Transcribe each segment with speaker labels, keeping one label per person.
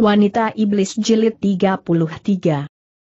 Speaker 1: Wanita Iblis Jilid 33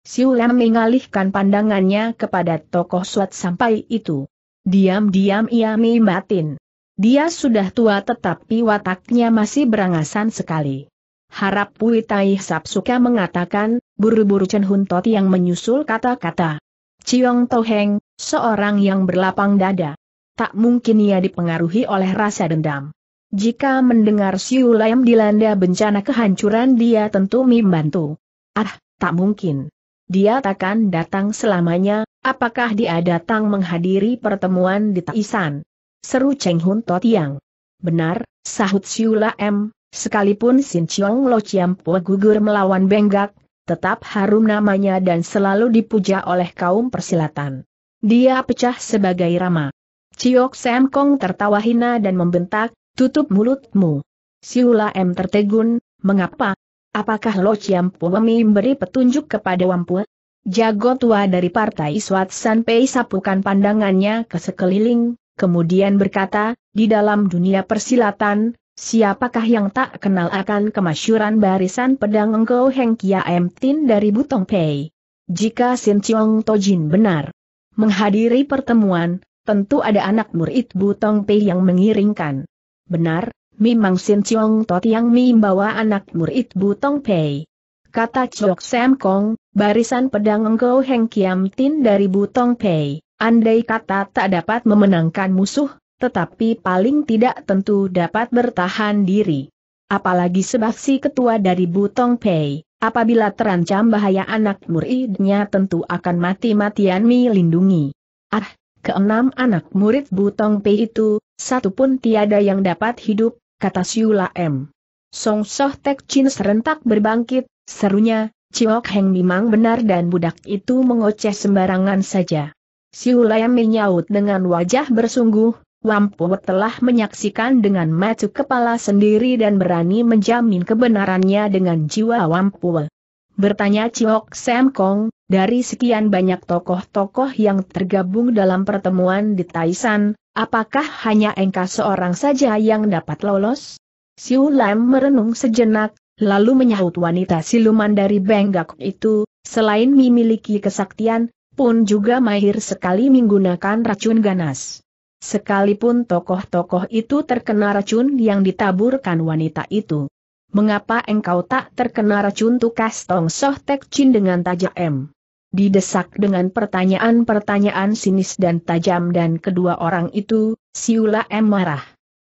Speaker 1: Siu mengalihkan pandangannya kepada tokoh suat sampai itu. Diam-diam ia mimatin. Dia sudah tua tetapi wataknya masih berangasan sekali. Harap Pui Tai Suka mengatakan, buru-buru Chen Hun Tot yang menyusul kata-kata. Ciong Toheng, seorang yang berlapang dada. Tak mungkin ia dipengaruhi oleh rasa dendam. Jika mendengar Siulayam dilanda bencana kehancuran dia tentu membantu. Ah, tak mungkin. Dia takkan datang selamanya, apakah dia datang menghadiri pertemuan di Taisan? Seru Cheng Hun Tot Yang. Benar, sahut Siulayam, sekalipun Sin Chiong Lo Po gugur melawan Benggak, tetap harum namanya dan selalu dipuja oleh kaum persilatan. Dia pecah sebagai Rama. Ciok Sam Kong tertawa hina dan membentak, Tutup mulutmu. Siula M tertegun, mengapa? Apakah Lo ciampu memberi petunjuk kepada wampu? Jago tua dari partai Swat Sanpei sapukan pandangannya ke sekeliling, kemudian berkata, di dalam dunia persilatan, siapakah yang tak kenal akan kemasyuran barisan pedang Engkau Heng Kia M Tin dari Butong Pei? Jika Sin Chiong Tojin benar menghadiri pertemuan, tentu ada anak murid Butong Pei yang mengiringkan. Benar, memang Sin Chiong Tot yang membawa anak murid Butong Pei. Kata Chok Sam Kong, barisan pedang Engkau Heng Kiam Tin dari Butong Pei. Andai kata tak dapat memenangkan musuh, tetapi paling tidak tentu dapat bertahan diri. Apalagi sebaksi ketua dari Butong Pei, apabila terancam bahaya anak muridnya tentu akan mati-matian melindungi. Ah, keenam anak murid Butong Pei itu, satu pun tiada yang dapat hidup, kata Siula M. Song Soh Tek Chin serentak berbangkit, serunya, Ciok Heng memang benar dan budak itu mengoceh sembarangan saja. Siula M menyaut dengan wajah bersungguh, Wampu telah menyaksikan dengan mata kepala sendiri dan berani menjamin kebenarannya dengan jiwa Wampu. Bertanya Chiok Sam Kong, dari sekian banyak tokoh-tokoh yang tergabung dalam pertemuan di Taisan, apakah hanya engkau seorang saja yang dapat lolos? Siu Lam merenung sejenak, lalu menyahut wanita siluman dari Benggak itu, selain memiliki kesaktian, pun juga mahir sekali menggunakan racun ganas. Sekalipun tokoh-tokoh itu terkena racun yang ditaburkan wanita itu mengapa engkau tak terkena racun tukas Tong Soh Tek Chin dengan tajam? Didesak dengan pertanyaan-pertanyaan sinis dan tajam dan kedua orang itu, Siula M marah.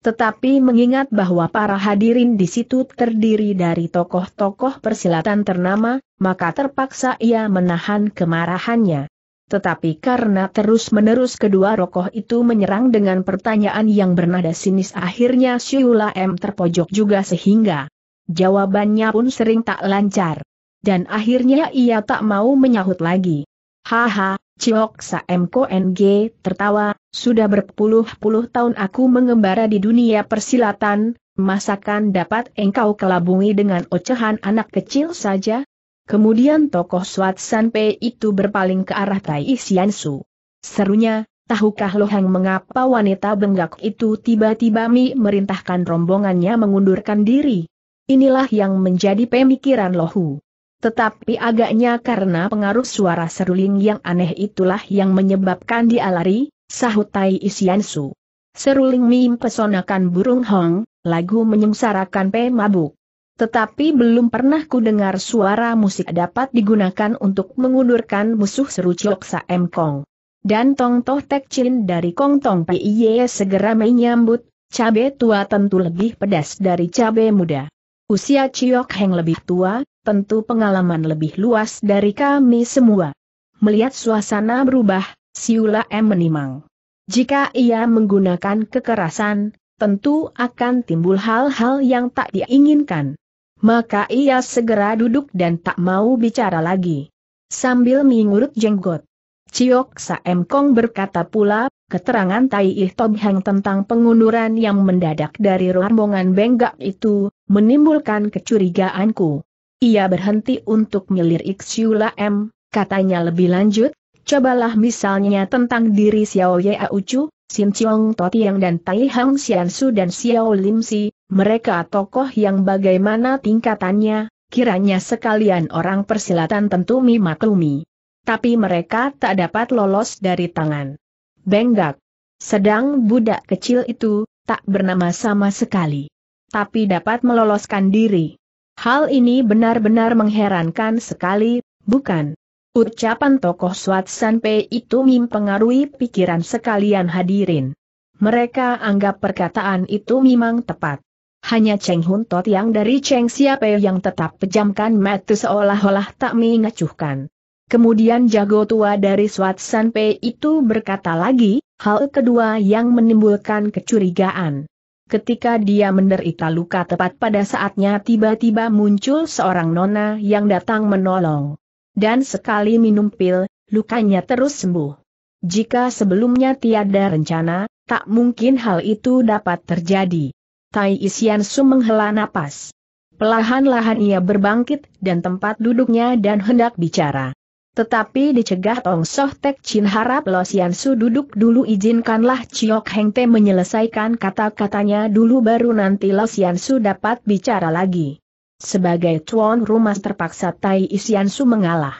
Speaker 1: Tetapi mengingat bahwa para hadirin di situ terdiri dari tokoh-tokoh persilatan ternama, maka terpaksa ia menahan kemarahannya. Tetapi karena terus-menerus kedua rokoh itu menyerang dengan pertanyaan yang bernada sinis akhirnya Siula M terpojok juga sehingga Jawabannya pun sering tak lancar. Dan akhirnya ia tak mau menyahut lagi. Haha, Ciok Saemko NG tertawa, sudah berpuluh-puluh tahun aku mengembara di dunia persilatan, masakan dapat engkau kelabungi dengan ocehan anak kecil saja? Kemudian tokoh Swat Sanpe itu berpaling ke arah Tai Isiansu. Serunya, tahukah Lohang mengapa wanita benggak itu tiba-tiba Mi merintahkan rombongannya mengundurkan diri? Inilah yang menjadi pemikiran Lohu. Tetapi agaknya karena pengaruh suara seruling yang aneh itulah yang menyebabkan dia lari, sahut Tai Isiansu. Seruling mim pesonakan burung hong, lagu menyengsarakan pe mabuk. Tetapi belum pernah ku dengar suara musik dapat digunakan untuk mengundurkan musuh seru Cioksa M Kong. Dan Tong Toh Tek Chin dari Kong Tong Ye segera menyambut, cabai tua tentu lebih pedas dari cabai muda. Usia Ciok Heng lebih tua, tentu pengalaman lebih luas dari kami semua. Melihat suasana berubah, Siula M menimang. Jika ia menggunakan kekerasan, tentu akan timbul hal-hal yang tak diinginkan. Maka ia segera duduk dan tak mau bicara lagi. Sambil mengurut jenggot. Ciok M Kong berkata pula, Keterangan Tai Ih Hang tentang pengunduran yang mendadak dari rombongan Benggak itu, menimbulkan kecurigaanku. Ia berhenti untuk Xiu La M, katanya lebih lanjut, cobalah misalnya tentang diri Xiao Ye Ucu, Sin Chiong Totiang dan Tai Hang Xian Su dan Xiao Lim Si, mereka tokoh yang bagaimana tingkatannya, kiranya sekalian orang persilatan tentu mi maklumi. Tapi mereka tak dapat lolos dari tangan Benggak. Sedang budak kecil itu, tak bernama sama sekali. Tapi dapat meloloskan diri. Hal ini benar-benar mengherankan sekali, bukan? Ucapan tokoh Swat Sanpe itu mempengaruhi pikiran sekalian hadirin. Mereka anggap perkataan itu memang tepat. Hanya Cheng Hun Tot yang dari Cheng Siapai yang tetap pejamkan mata seolah-olah tak mengacuhkan. Kemudian jago tua dari Swat Sanpei itu berkata lagi, hal kedua yang menimbulkan kecurigaan. Ketika dia menderita luka tepat pada saatnya tiba-tiba muncul seorang nona yang datang menolong. Dan sekali minum pil, lukanya terus sembuh. Jika sebelumnya tiada rencana, tak mungkin hal itu dapat terjadi. Tai Isian Su menghela napas. Pelahan-lahan ia berbangkit dan tempat duduknya dan hendak bicara. Tetapi dicegah Tong Soh Tek Chin harap Lo Sian Su duduk dulu izinkanlah Chiok Heng Te menyelesaikan kata-katanya dulu baru nanti Lo Sian Su dapat bicara lagi. Sebagai tuan rumah terpaksa Tai Isian Su mengalah.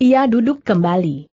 Speaker 1: Ia duduk kembali.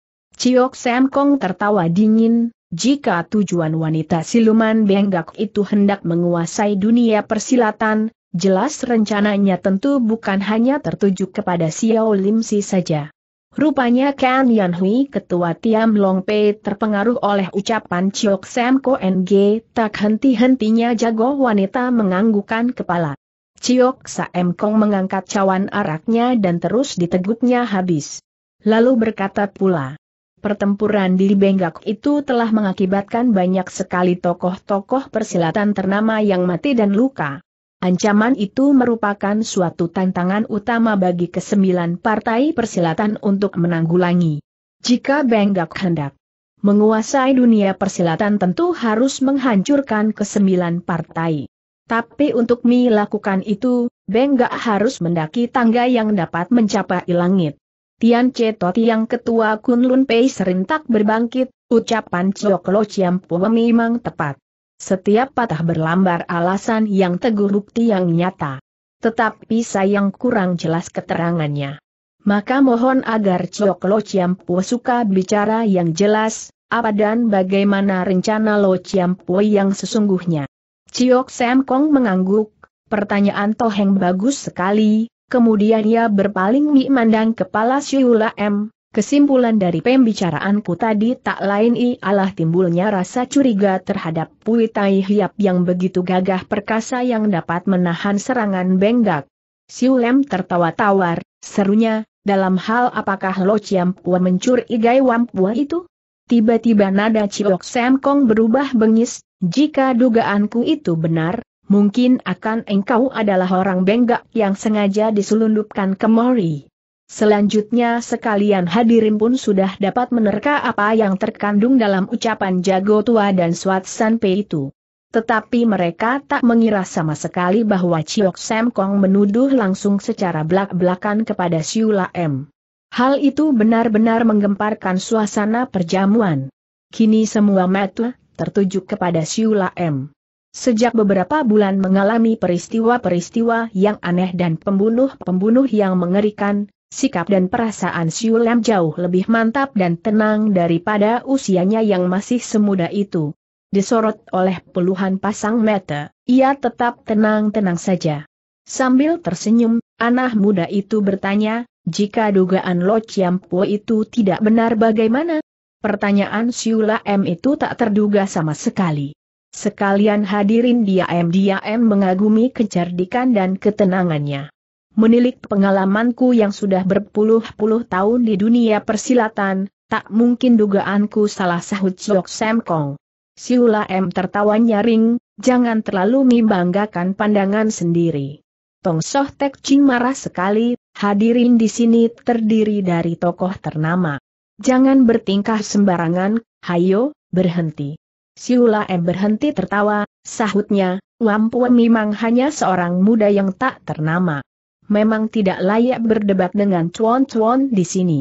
Speaker 1: Chiok Sam Kong tertawa dingin, jika tujuan wanita siluman Benggak itu hendak menguasai dunia persilatan, jelas rencananya tentu bukan hanya tertuju kepada Xiao Lim Si saja. Rupanya Kan Yan Hui ketua Tiam Long Pei terpengaruh oleh ucapan Chiok Sam Ko NG tak henti-hentinya jago wanita menganggukan kepala. Chiok Sam Kong mengangkat cawan araknya dan terus diteguknya habis. Lalu berkata pula, pertempuran di Benggak itu telah mengakibatkan banyak sekali tokoh-tokoh persilatan ternama yang mati dan luka. Ancaman itu merupakan suatu tantangan utama bagi kesembilan partai persilatan untuk menanggulangi. Jika Benggak hendak menguasai dunia persilatan tentu harus menghancurkan kesembilan partai. Tapi untuk melakukan itu, Benggak harus mendaki tangga yang dapat mencapai langit. Tian Cetot yang ketua Kunlun Pei serentak berbangkit, ucapan Cioklo Ciampu memang tepat. Setiap patah berlambar alasan yang teguh bukti yang nyata. Tetapi sayang kurang jelas keterangannya. Maka mohon agar Cok Lo Chiampu suka bicara yang jelas, apa dan bagaimana rencana Lo Chiampu yang sesungguhnya. Ciok Sam Kong mengangguk, pertanyaan Toheng bagus sekali, kemudian ia berpaling memandang kepala Siula M, Kesimpulan dari pembicaraanku tadi tak lain ialah timbulnya rasa curiga terhadap Pui Tai Hiap yang begitu gagah perkasa yang dapat menahan serangan benggak. Siu Lem tertawa tawar, serunya, dalam hal apakah Lo Chiam Pua mencuri Wam Pua itu? Tiba-tiba nada Ciok Sam Kong berubah bengis, jika dugaanku itu benar, mungkin akan engkau adalah orang benggak yang sengaja diselundupkan ke Mori. Selanjutnya sekalian hadirin pun sudah dapat menerka apa yang terkandung dalam ucapan jago tua dan Swat Sanpei itu. Tetapi mereka tak mengira sama sekali bahwa Chiok Sam Kong menuduh langsung secara belak-belakan kepada Siula M. Hal itu benar-benar menggemparkan suasana perjamuan. Kini semua mata tertuju kepada Siula M. Sejak beberapa bulan mengalami peristiwa-peristiwa yang aneh dan pembunuh-pembunuh yang mengerikan, sikap dan perasaan Siu Lam jauh lebih mantap dan tenang daripada usianya yang masih semuda itu. Disorot oleh puluhan pasang mata, ia tetap tenang-tenang saja. Sambil tersenyum, anak muda itu bertanya, jika dugaan Lo Chiampo itu tidak benar bagaimana? Pertanyaan Siu Lam itu tak terduga sama sekali. Sekalian hadirin diam-diam mengagumi kecerdikan dan ketenangannya. Menilik pengalamanku yang sudah berpuluh-puluh tahun di dunia persilatan, tak mungkin dugaanku salah sahut Siok Sam Kong. Siula M tertawa nyaring, jangan terlalu membanggakan pandangan sendiri. Tong Soh Tek Ching marah sekali, hadirin di sini terdiri dari tokoh ternama. Jangan bertingkah sembarangan, hayo, berhenti. Siula M berhenti tertawa, sahutnya, Wampu memang hanya seorang muda yang tak ternama memang tidak layak berdebat dengan cuan-cuan di sini.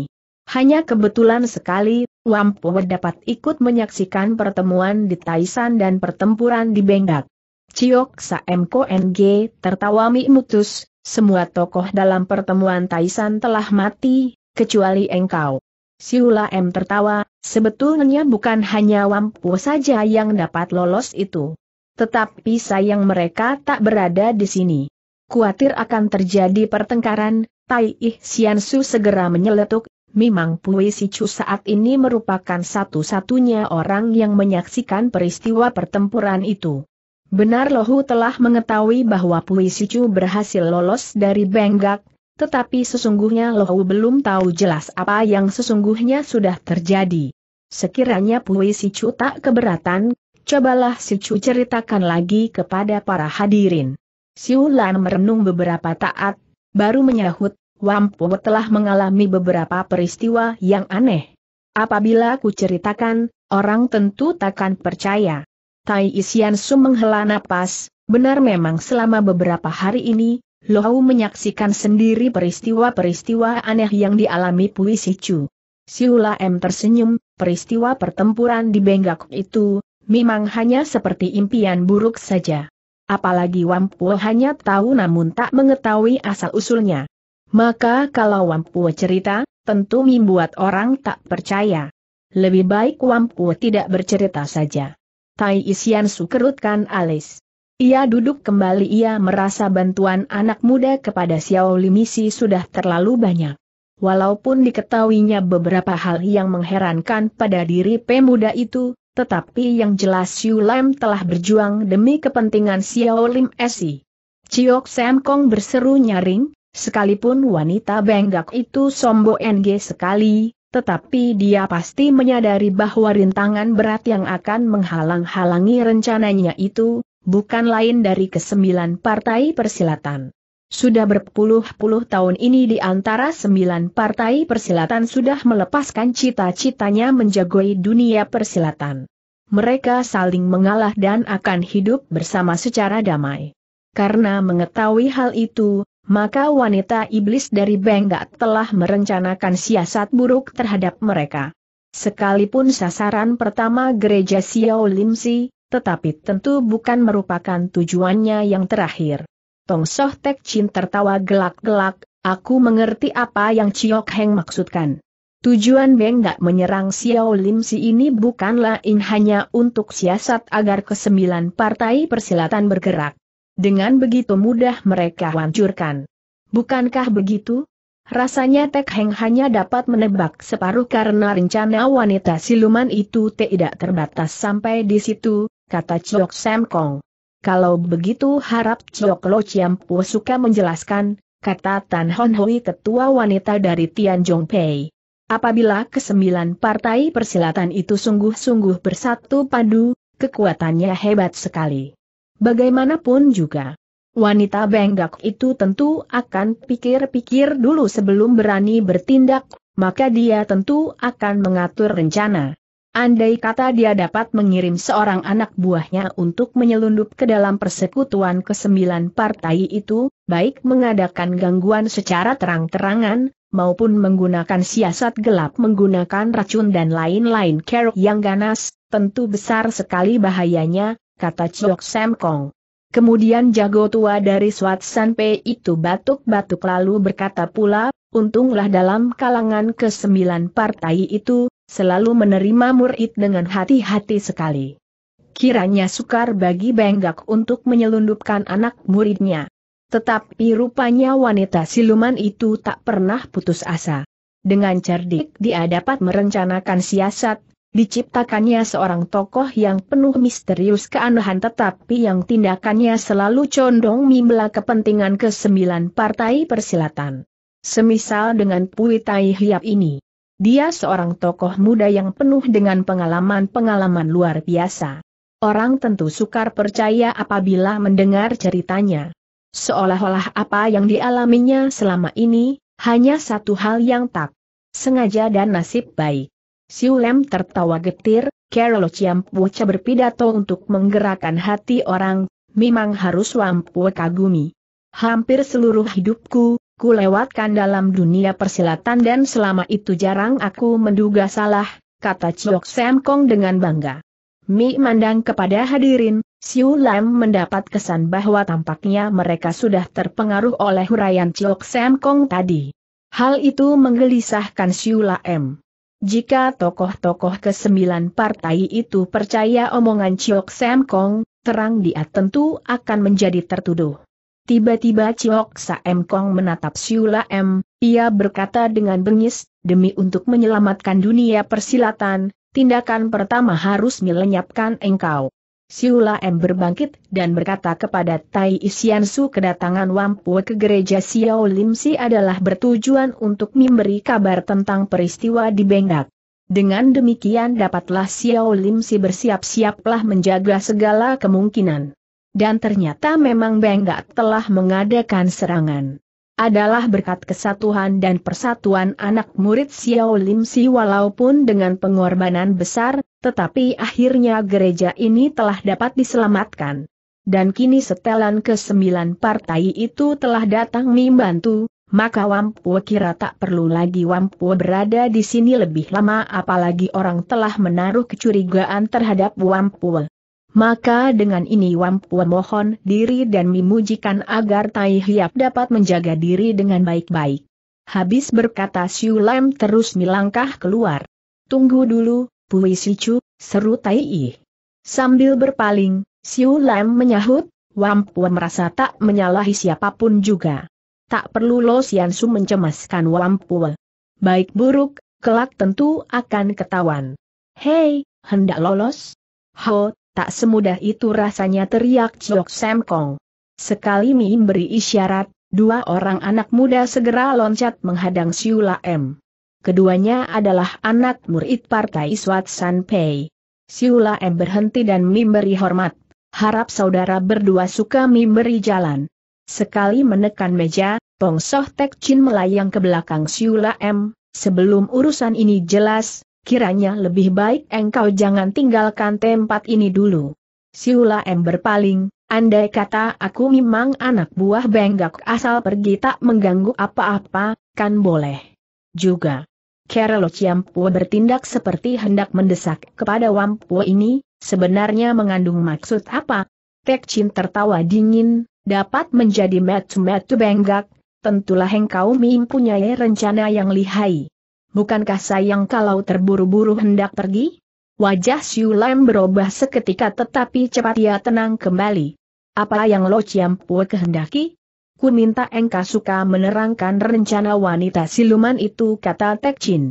Speaker 1: Hanya kebetulan sekali, Wampuwe dapat ikut menyaksikan pertemuan di Taisan dan pertempuran di Benggak. Ciok Saem Ng tertawa mutus, semua tokoh dalam pertemuan Taisan telah mati, kecuali engkau. Siula M tertawa, sebetulnya bukan hanya Wampu saja yang dapat lolos itu. Tetapi sayang mereka tak berada di sini kuatir akan terjadi pertengkaran, Tai Ih Su segera menyeletuk, Memang Pui Sicu saat ini merupakan satu-satunya orang yang menyaksikan peristiwa pertempuran itu. Benar Lohu telah mengetahui bahwa Pui Sicu berhasil lolos dari Benggak, tetapi sesungguhnya Lohu belum tahu jelas apa yang sesungguhnya sudah terjadi. Sekiranya Pui Sicu tak keberatan, cobalah Sicu ceritakan lagi kepada para hadirin. Siulan merenung beberapa taat, baru menyahut, Wampu telah mengalami beberapa peristiwa yang aneh. Apabila ku ceritakan, orang tentu takkan percaya. Tai Isian Su menghela napas, benar memang selama beberapa hari ini, Lohau menyaksikan sendiri peristiwa-peristiwa aneh yang dialami Pui Sichu. Siula M tersenyum, peristiwa pertempuran di Benggak itu, memang hanya seperti impian buruk saja. Apalagi Wampu hanya tahu namun tak mengetahui asal-usulnya. Maka kalau Wampu cerita, tentu membuat orang tak percaya. Lebih baik Wampu tidak bercerita saja. Tai Isian sukerutkan alis. Ia duduk kembali ia merasa bantuan anak muda kepada Xiao Limisi sudah terlalu banyak. Walaupun diketahuinya beberapa hal yang mengherankan pada diri pemuda itu, tetapi yang jelas Xiu Lam telah berjuang demi kepentingan Xiao Lim Si. Ciok Sam Kong berseru nyaring, sekalipun wanita benggak itu sombo NG sekali, tetapi dia pasti menyadari bahwa rintangan berat yang akan menghalang-halangi rencananya itu, bukan lain dari kesembilan partai persilatan. Sudah berpuluh-puluh tahun ini di antara sembilan partai persilatan sudah melepaskan cita-citanya menjagoi dunia persilatan. Mereka saling mengalah dan akan hidup bersama secara damai. Karena mengetahui hal itu, maka wanita iblis dari Benggak telah merencanakan siasat buruk terhadap mereka. Sekalipun sasaran pertama gereja Xiao Limsi, tetapi tentu bukan merupakan tujuannya yang terakhir. Tong Soh Tek Chin tertawa gelak-gelak, aku mengerti apa yang Chiok Heng maksudkan. Tujuan Beng Gak menyerang Xiao Lim Si ini bukanlah in hanya untuk siasat agar kesembilan partai persilatan bergerak. Dengan begitu mudah mereka hancurkan. Bukankah begitu? Rasanya Tek Heng hanya dapat menebak separuh karena rencana wanita siluman itu tidak terbatas sampai di situ, kata Chok Sam Kong. Kalau begitu harap Chok Lo Chiam suka menjelaskan, kata Tan Hon Hui ketua wanita dari Tianjong Pei. Apabila kesembilan partai persilatan itu sungguh-sungguh bersatu padu, kekuatannya hebat sekali. Bagaimanapun juga, wanita Benggak itu tentu akan pikir-pikir dulu sebelum berani bertindak, maka dia tentu akan mengatur rencana. Andai kata dia dapat mengirim seorang anak buahnya untuk menyelundup ke dalam persekutuan kesembilan partai itu, baik mengadakan gangguan secara terang-terangan, maupun menggunakan siasat gelap menggunakan racun dan lain-lain kerok yang ganas, tentu besar sekali bahayanya, kata Chok Sam Kong. Kemudian jago tua dari Swat San Pei itu batuk-batuk lalu berkata pula, untunglah dalam kalangan kesembilan partai itu, selalu menerima murid dengan hati-hati sekali. Kiranya sukar bagi Benggak untuk menyelundupkan anak muridnya. Tetapi rupanya wanita siluman itu tak pernah putus asa. Dengan cerdik dia dapat merencanakan siasat, diciptakannya seorang tokoh yang penuh misterius keanehan tetapi yang tindakannya selalu condong mimbla kepentingan kesembilan partai persilatan. Semisal dengan Pui Tai Hiap ini. Dia seorang tokoh muda yang penuh dengan pengalaman-pengalaman luar biasa. Orang tentu sukar percaya apabila mendengar ceritanya. Seolah-olah apa yang dialaminya selama ini, hanya satu hal yang tak sengaja dan nasib baik. Siu Lem tertawa getir, Carol Chiampuocha berpidato untuk menggerakkan hati orang, memang harus Wampua kagumi. Hampir seluruh hidupku, ku lewatkan dalam dunia persilatan dan selama itu jarang aku menduga salah, kata Chiok Sam Kong dengan bangga. Mi mandang kepada hadirin, Siu Lam mendapat kesan bahwa tampaknya mereka sudah terpengaruh oleh huraian Chiok Sam Kong tadi. Hal itu menggelisahkan Siu Lam. Jika tokoh-tokoh kesembilan partai itu percaya omongan Chiok Sam Kong, terang dia tentu akan menjadi tertuduh. Tiba-tiba Ciok M Kong menatap Siula M, ia berkata dengan bengis, demi untuk menyelamatkan dunia persilatan, tindakan pertama harus melenyapkan engkau. Siula M berbangkit dan berkata kepada Tai Isian Su kedatangan Wampu ke gereja Xiao Lim Si adalah bertujuan untuk memberi kabar tentang peristiwa di Bengdak. Dengan demikian dapatlah Xiao Lim Si bersiap-siaplah menjaga segala kemungkinan dan ternyata memang Benggak telah mengadakan serangan. Adalah berkat kesatuan dan persatuan anak murid Xiao Lim Si walaupun dengan pengorbanan besar, tetapi akhirnya gereja ini telah dapat diselamatkan. Dan kini setelan ke sembilan partai itu telah datang membantu, maka Wampu kira tak perlu lagi Wampu berada di sini lebih lama apalagi orang telah menaruh kecurigaan terhadap Wampu. Maka dengan ini Wampu mohon diri dan memujikan agar Tai Hiap dapat menjaga diri dengan baik-baik. Habis berkata Siu Lam terus melangkah keluar. Tunggu dulu, Pui Chu, seru Tai I. Sambil berpaling, Siu Lam menyahut, Wampu merasa tak menyalahi siapapun juga. Tak perlu Lo Sian Su mencemaskan Wampu. Baik buruk, kelak tentu akan ketahuan. Hei, hendak lolos? Hot tak semudah itu rasanya teriak Chok Semkong. Sekali Mi beri isyarat, dua orang anak muda segera loncat menghadang Siula M. Keduanya adalah anak murid partai Swat San Pei. Siula M berhenti dan beri hormat. Harap saudara berdua suka beri jalan. Sekali menekan meja, Pong Soh Tek Chin melayang ke belakang Siula M, sebelum urusan ini jelas, kiranya lebih baik engkau jangan tinggalkan tempat ini dulu. Siula M berpaling, andai kata aku memang anak buah benggak asal pergi tak mengganggu apa-apa, kan boleh. Juga. Kerelo Ciampu bertindak seperti hendak mendesak kepada Wampu ini, sebenarnya mengandung maksud apa? Tek Chin tertawa dingin, dapat menjadi metu-metu benggak, tentulah engkau mempunyai rencana yang lihai bukankah sayang kalau terburu-buru hendak pergi? Wajah Siu Lam berubah seketika tetapi cepat ia tenang kembali. Apa yang Lo Chiam Pue kehendaki? Ku minta engkau suka menerangkan rencana wanita siluman itu kata Tek Chin.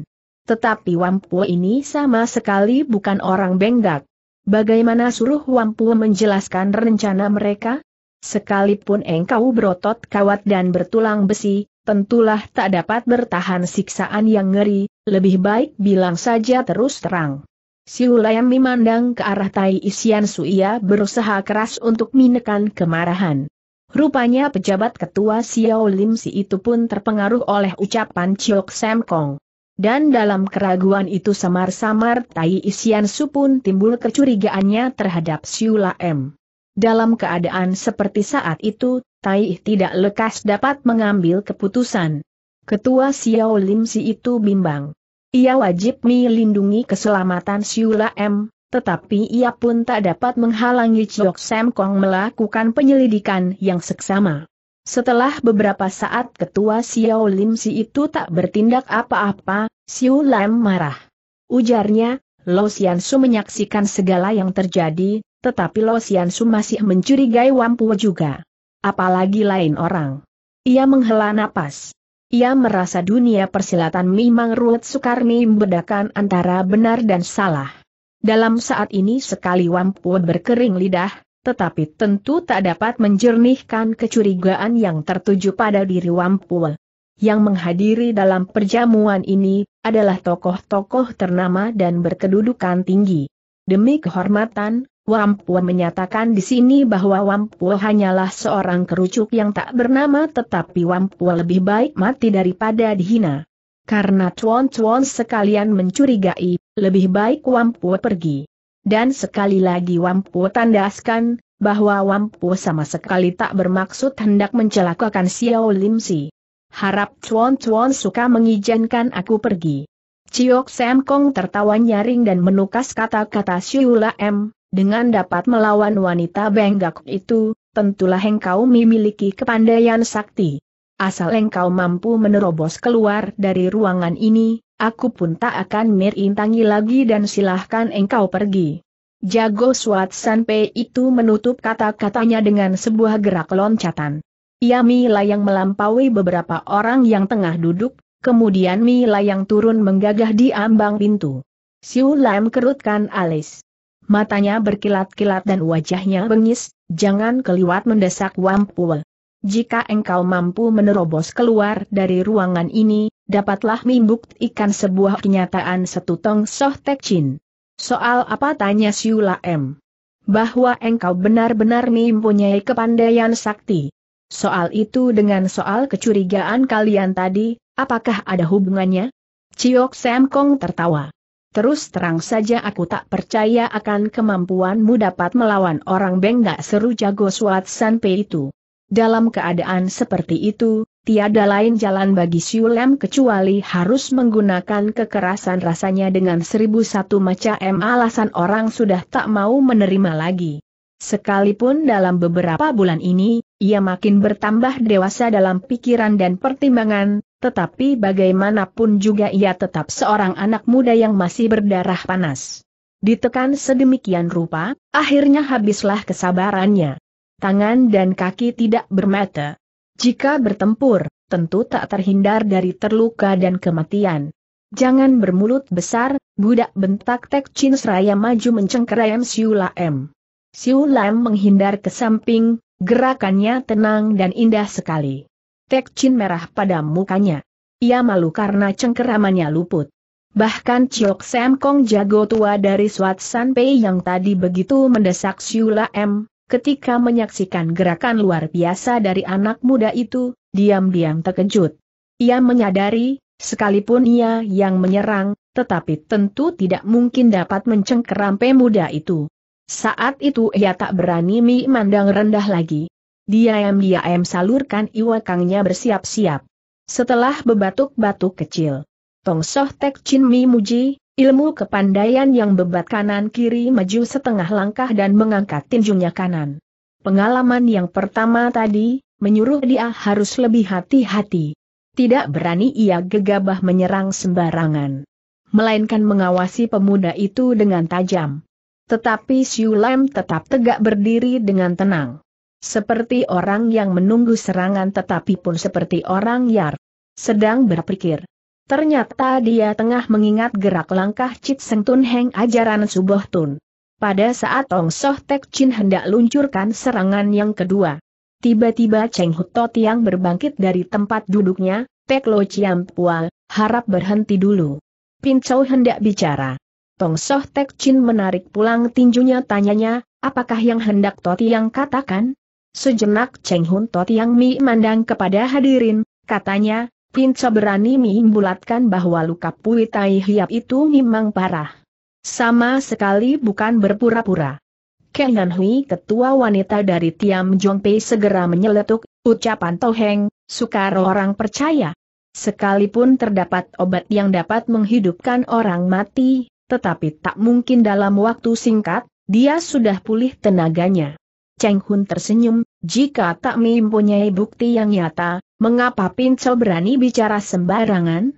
Speaker 1: Tetapi wampu ini sama sekali bukan orang Benggak. Bagaimana suruh wampu menjelaskan rencana mereka? Sekalipun engkau berotot kawat dan bertulang besi, tentulah tak dapat bertahan siksaan yang ngeri, lebih baik bilang saja terus terang. Siu memandang ke arah Tai Isian Suia berusaha keras untuk menekan kemarahan. Rupanya pejabat ketua Xiao Lim Si itu pun terpengaruh oleh ucapan Chok Sam Kong. Dan dalam keraguan itu samar-samar Tai Isian Su pun timbul kecurigaannya terhadap Siula M. Dalam keadaan seperti saat itu, Tai tidak lekas dapat mengambil keputusan. Ketua Xiao Lim Si itu bimbang. Ia wajib melindungi keselamatan Siula M, tetapi ia pun tak dapat menghalangi Chok Sam Kong melakukan penyelidikan yang seksama. Setelah beberapa saat ketua Xiao Lim Si itu tak bertindak apa-apa, Siu Lam marah. Ujarnya, Lo Xian Su menyaksikan segala yang terjadi, tetapi Lo Xiansu masih mencurigai Wampu juga. Apalagi lain orang. Ia menghela napas. Ia merasa dunia persilatan memang ruwet sukar membedakan antara benar dan salah. Dalam saat ini sekali Wampu berkering lidah, tetapi tentu tak dapat menjernihkan kecurigaan yang tertuju pada diri Wampu. Yang menghadiri dalam perjamuan ini adalah tokoh-tokoh ternama dan berkedudukan tinggi. Demi kehormatan, Wampuo menyatakan di sini bahwa Wampuo hanyalah seorang kerucuk yang tak bernama tetapi Wampuo lebih baik mati daripada dihina. Karena cuan-cuan sekalian mencurigai, lebih baik Wampuo pergi. Dan sekali lagi Wampuo tandaskan, bahwa Wampuo sama sekali tak bermaksud hendak mencelakakan Xiao Lim Si. Harap cuan-cuan suka mengizinkan aku pergi. Ciok Sam Kong tertawa nyaring dan menukas kata-kata Siula M dengan dapat melawan wanita benggak itu, tentulah engkau memiliki kepandaian sakti. Asal engkau mampu menerobos keluar dari ruangan ini, aku pun tak akan merintangi lagi dan silahkan engkau pergi. Jago Swat Sanpe itu menutup kata-katanya dengan sebuah gerak loncatan. Ia layang melampaui beberapa orang yang tengah duduk, kemudian milayang turun menggagah di ambang pintu. Siu Lam kerutkan alis matanya berkilat-kilat dan wajahnya bengis, jangan keliwat mendesak Wampul. Jika engkau mampu menerobos keluar dari ruangan ini, dapatlah membuktikan sebuah kenyataan setutong Soh Tek Chin. Soal apa tanya Siula M? Bahwa engkau benar-benar mempunyai kepandaian sakti. Soal itu dengan soal kecurigaan kalian tadi, apakah ada hubungannya? Ciok Sam Kong tertawa. Terus terang saja aku tak percaya akan kemampuanmu dapat melawan orang Benggak seru jago Suat Sanpe itu. Dalam keadaan seperti itu, tiada lain jalan bagi Siulem kecuali harus menggunakan kekerasan rasanya dengan seribu satu macam alasan orang sudah tak mau menerima lagi. Sekalipun dalam beberapa bulan ini, ia makin bertambah dewasa dalam pikiran dan pertimbangan, tetapi bagaimanapun juga ia tetap seorang anak muda yang masih berdarah panas. Ditekan sedemikian rupa, akhirnya habislah kesabarannya. Tangan dan kaki tidak bermata. Jika bertempur, tentu tak terhindar dari terluka dan kematian. Jangan bermulut besar, budak bentak Tek Chin Seraya maju mencengkeram Siu Laem. Siu Laem menghindar ke samping, gerakannya tenang dan indah sekali. Tek merah pada mukanya. Ia malu karena cengkeramannya luput. Bahkan Chiok Sam Kong jago tua dari Swat San Pei yang tadi begitu mendesak Siula M, ketika menyaksikan gerakan luar biasa dari anak muda itu, diam-diam terkejut. Ia menyadari, sekalipun ia yang menyerang, tetapi tentu tidak mungkin dapat mencengkeram pemuda itu. Saat itu ia tak berani memandang rendah lagi, Diam-diam salurkan iwakangnya bersiap-siap. Setelah bebatuk-batuk kecil, Tong Soh Tek Chin Mi Muji, ilmu kepandaian yang bebat kanan-kiri maju setengah langkah dan mengangkat tinjunya kanan. Pengalaman yang pertama tadi, menyuruh dia harus lebih hati-hati. Tidak berani ia gegabah menyerang sembarangan. Melainkan mengawasi pemuda itu dengan tajam. Tetapi Siu Lam tetap tegak berdiri dengan tenang. Seperti orang yang menunggu serangan tetapi pun seperti orang yar. Sedang berpikir. Ternyata dia tengah mengingat gerak langkah Cit Seng Tun Heng ajaran Suboh Tun. Pada saat Tong Soh Tek Chin hendak luncurkan serangan yang kedua. Tiba-tiba Cheng Hutot yang berbangkit dari tempat duduknya, Tek Lo Chiam Pual, harap berhenti dulu. Pin Chow hendak bicara. Tong Soh Tek Chin menarik pulang tinjunya tanyanya, apakah yang hendak Toti yang katakan? Sejenak Cheng Hun Tot Yang Mi mandang kepada hadirin, katanya, Pinca berani mi bulatkan bahwa luka Pui Tai Hiap itu memang parah. Sama sekali bukan berpura-pura. Kenan Hui ketua wanita dari Tiam Jong Pei segera menyeletuk, ucapan Toheng, sukar orang percaya. Sekalipun terdapat obat yang dapat menghidupkan orang mati, tetapi tak mungkin dalam waktu singkat, dia sudah pulih tenaganya. Cheng Hun tersenyum, jika tak mempunyai bukti yang nyata, mengapa Pincel berani bicara sembarangan?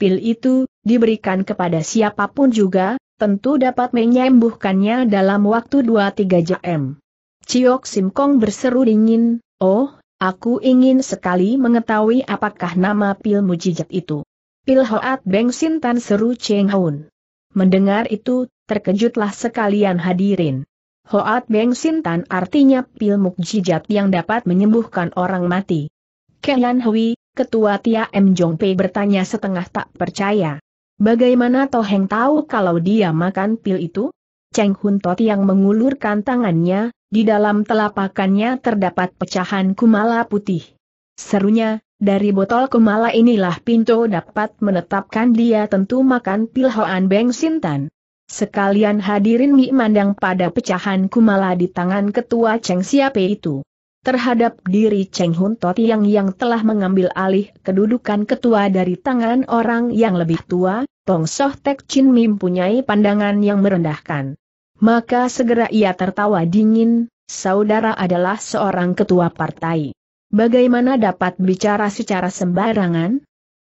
Speaker 1: Pil itu, diberikan kepada siapapun juga, tentu dapat menyembuhkannya dalam waktu 2-3 jam. Ciok Sim Kong berseru dingin, oh, aku ingin sekali mengetahui apakah nama pil mujizat itu. Pil Hoat Beng Sintan seru Cheng Hun. Mendengar itu, terkejutlah sekalian hadirin. Hoat Beng Sintan artinya pil mukjizat yang dapat menyembuhkan orang mati. Kenyan Hui, ketua Tia M. Jong Pei bertanya setengah tak percaya. Bagaimana Toheng tahu kalau dia makan pil itu? Cheng Hun Tot yang mengulurkan tangannya, di dalam telapakannya terdapat pecahan kumala putih. Serunya, dari botol kumala inilah Pinto dapat menetapkan dia tentu makan pil Hoan Beng Sintan. Sekalian hadirin Mi mandang pada pecahan kumala di tangan ketua Cheng Siape itu. Terhadap diri Cheng Hun Tot yang yang telah mengambil alih kedudukan ketua dari tangan orang yang lebih tua, Tong Soh Tek Chin Mi mempunyai pandangan yang merendahkan. Maka segera ia tertawa dingin, saudara adalah seorang ketua partai. Bagaimana dapat bicara secara sembarangan?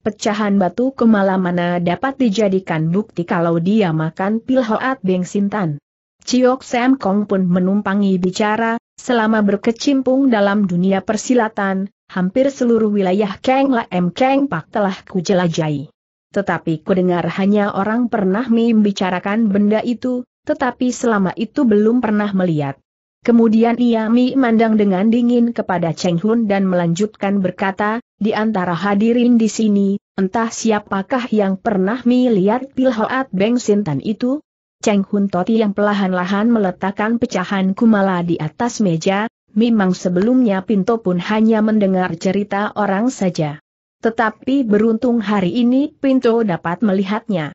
Speaker 1: pecahan batu kemala mana dapat dijadikan bukti kalau dia makan pil Hoat Beng Sintan. Ciok Sam Kong pun menumpangi bicara, selama berkecimpung dalam dunia persilatan, hampir seluruh wilayah Kang M Kang Pak telah kujelajahi. Tetapi kudengar hanya orang pernah membicarakan benda itu, tetapi selama itu belum pernah melihat. Kemudian ia memandang dengan dingin kepada Cheng Hun dan melanjutkan berkata, di antara hadirin di sini, entah siapakah yang pernah melihat Pilhoat Beng Sintan itu? Cheng Hun Toti yang pelahan-lahan meletakkan pecahan kumala di atas meja, memang sebelumnya Pinto pun hanya mendengar cerita orang saja. Tetapi beruntung hari ini Pinto dapat melihatnya.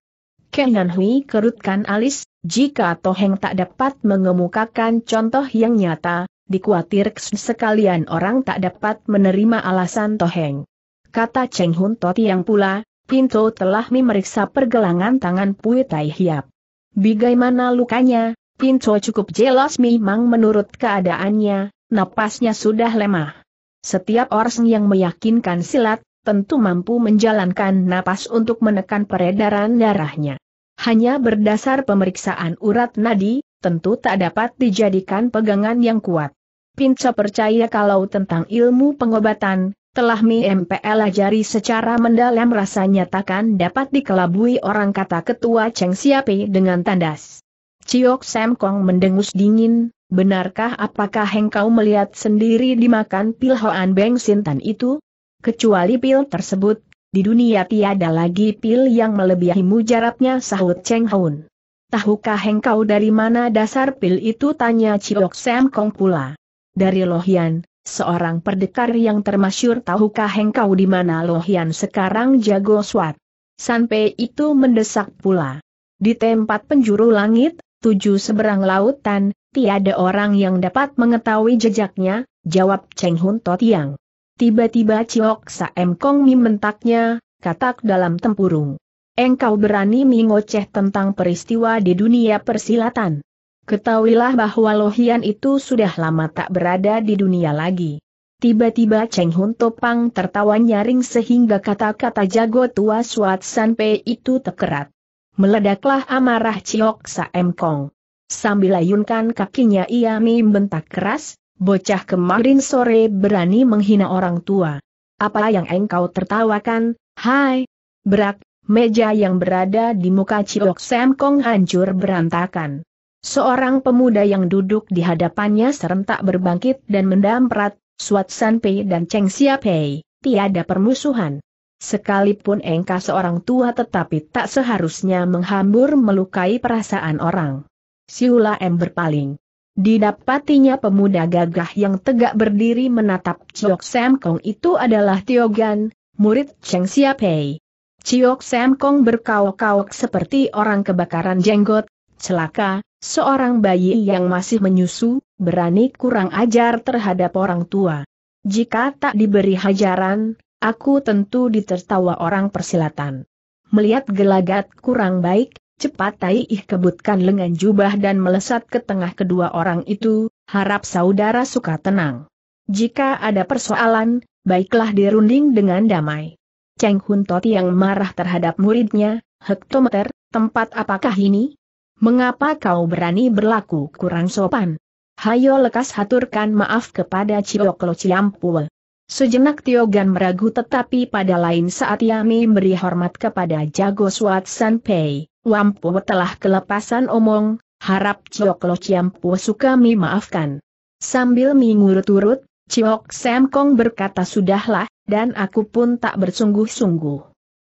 Speaker 1: Dan Hui kerutkan alis, jika Toheng tak dapat mengemukakan contoh yang nyata, dikuatir sekalian orang tak dapat menerima alasan Toheng. Kata Cheng Hun yang pula, Pinto telah memeriksa pergelangan tangan Pui Tai Hiap. Bagaimana lukanya, Pinto cukup jelas memang menurut keadaannya, napasnya sudah lemah. Setiap orang yang meyakinkan silat, tentu mampu menjalankan napas untuk menekan peredaran darahnya. Hanya berdasar pemeriksaan urat nadi, tentu tak dapat dijadikan pegangan yang kuat. Pinca percaya kalau tentang ilmu pengobatan, telah Mi MPL ajari secara mendalam rasa nyatakan dapat dikelabui orang kata ketua Cheng Siapi dengan tandas. Ciok Sam Kong mendengus dingin, benarkah apakah engkau melihat sendiri dimakan pil pilhoan Beng Sintan itu? Kecuali pil tersebut, di dunia tiada lagi pil yang melebihi mujarabnya sahut Cheng Houn. Tahukah engkau dari mana dasar pil itu tanya Chiok Sam Kong pula. Dari Lohian, seorang perdekar yang termasyur tahukah engkau di mana Lohian sekarang jago swat. Sampai itu mendesak pula. Di tempat penjuru langit, tujuh seberang lautan, tiada orang yang dapat mengetahui jejaknya, jawab Cheng Hun Totiang. Tiba-tiba Ciok Saem Kong Mi mentaknya, katak dalam tempurung. Engkau berani mengoceh tentang peristiwa di dunia persilatan. Ketahuilah bahwa Lohian itu sudah lama tak berada di dunia lagi. Tiba-tiba Cheng Hun Topang tertawa nyaring sehingga kata-kata jago tua Suat San Pei itu terkerat. Meledaklah amarah Ciok Saem Kong. Sambil layunkan kakinya ia membentak keras, Bocah kemarin sore berani menghina orang tua. Apa yang engkau tertawakan, hai? Berak, meja yang berada di muka Ciok Sam Kong hancur berantakan. Seorang pemuda yang duduk di hadapannya serentak berbangkit dan mendamprat, Suat San Pei dan Cheng Xia Pei, tiada permusuhan. Sekalipun engkau seorang tua tetapi tak seharusnya menghambur melukai perasaan orang. Siula M berpaling. Didapatinya pemuda gagah yang tegak berdiri menatap Chiok Sam Kong itu adalah Tiogan, murid Cheng Siapei. Chiok Sam Kong berkauk-kauk seperti orang kebakaran jenggot, celaka, seorang bayi yang masih menyusu, berani kurang ajar terhadap orang tua. Jika tak diberi hajaran, aku tentu ditertawa orang persilatan. Melihat gelagat kurang baik, Cepat Tai Ih kebutkan lengan jubah dan melesat ke tengah kedua orang itu, harap saudara suka tenang. Jika ada persoalan, baiklah dirunding dengan damai. Cheng Hun toti yang marah terhadap muridnya, hektometer, tempat apakah ini? Mengapa kau berani berlaku kurang sopan? Hayo lekas haturkan maaf kepada Cioklo Ciampul. Sejenak Tiogan meragu tetapi pada lain saat Yami memberi hormat kepada Jago Suat Sanpei. Wampu telah kelepasan omong, harap Ciok Lo Ciampu suka memaafkan. Sambil mengurut-urut, Ciok Sam Kong berkata sudahlah, dan aku pun tak bersungguh-sungguh.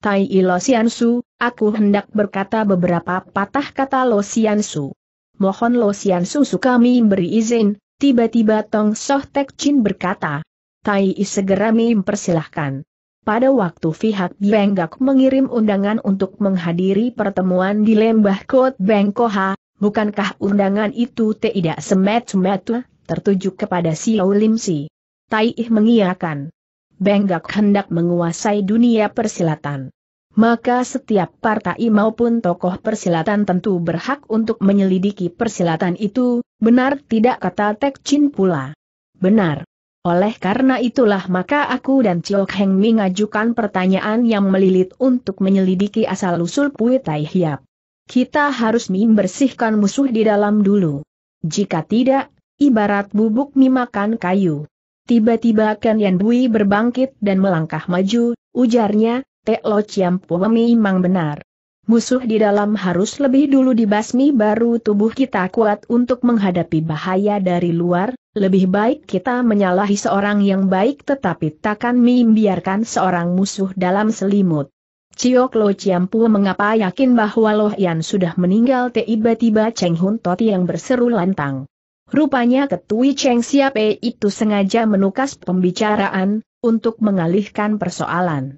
Speaker 1: Tai Lo Siansu, aku hendak berkata beberapa patah kata Lo Siansu. Mohon Lo Siansu suka memberi izin, tiba-tiba Tong Soh Tek Chin berkata. Tai segera mempersilahkan. Pada waktu pihak Bienggak mengirim undangan untuk menghadiri pertemuan di lembah Kot Bengkoha, bukankah undangan itu tidak semet-semet tertuju kepada Xiao Lim Si? Taih mengiakan. Benggak hendak menguasai dunia persilatan. Maka setiap partai maupun tokoh persilatan tentu berhak untuk menyelidiki persilatan itu, benar tidak kata Tek Chin pula. Benar. Oleh karena itulah maka aku dan Chiok Heng mengajukan pertanyaan yang melilit untuk menyelidiki asal-usul Pui Tai Hiap. Kita harus membersihkan musuh di dalam dulu. Jika tidak, ibarat bubuk memakan kayu. Tiba-tiba Ken Yan Bui berbangkit dan melangkah maju, ujarnya, Tek Lo Chiam memang benar. Musuh di dalam harus lebih dulu dibasmi baru tubuh kita kuat untuk menghadapi bahaya dari luar, lebih baik kita menyalahi seorang yang baik tetapi takkan membiarkan seorang musuh dalam selimut. Cio, Lo Ciampu mengapa yakin bahwa Loh Yan sudah meninggal tiba-tiba Cheng Hun Toti yang berseru lantang. Rupanya ketui Cheng Siape itu sengaja menukas pembicaraan, untuk mengalihkan persoalan.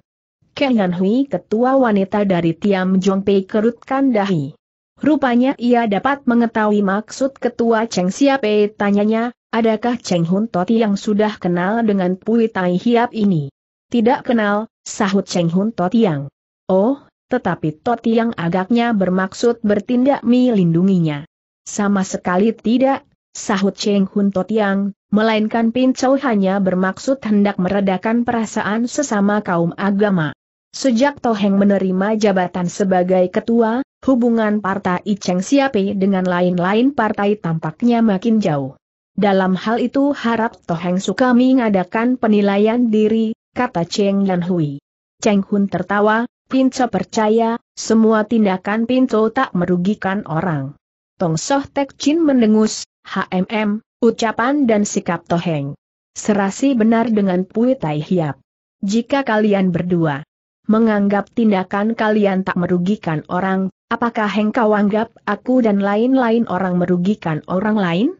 Speaker 1: Ken Yan Hui ketua wanita dari Tiam Jong Pei kerutkan dahi. Rupanya ia dapat mengetahui maksud ketua Cheng Siape tanyanya, Adakah Cheng Hun Toti yang sudah kenal dengan Pui Tai Hiap ini? Tidak kenal, sahut Cheng Hun Toti yang. Oh, tetapi Toti yang agaknya bermaksud bertindak melindunginya. Sama sekali tidak, sahut Cheng Hun Toti yang, melainkan Pin Chow hanya bermaksud hendak meredakan perasaan sesama kaum agama. Sejak Toheng menerima jabatan sebagai ketua, hubungan partai Cheng Siapi dengan lain-lain partai tampaknya makin jauh. Dalam hal itu harap Toheng suka mengadakan penilaian diri, kata Cheng Yan Hui. Cheng Hun tertawa, Pinco percaya, semua tindakan Pinco tak merugikan orang. Tong Soh Tek Chin mendengus, HMM, ucapan dan sikap Toheng. Serasi benar dengan Pui Tai Hiap. Jika kalian berdua menganggap tindakan kalian tak merugikan orang, apakah engkau anggap aku dan lain-lain orang merugikan orang lain?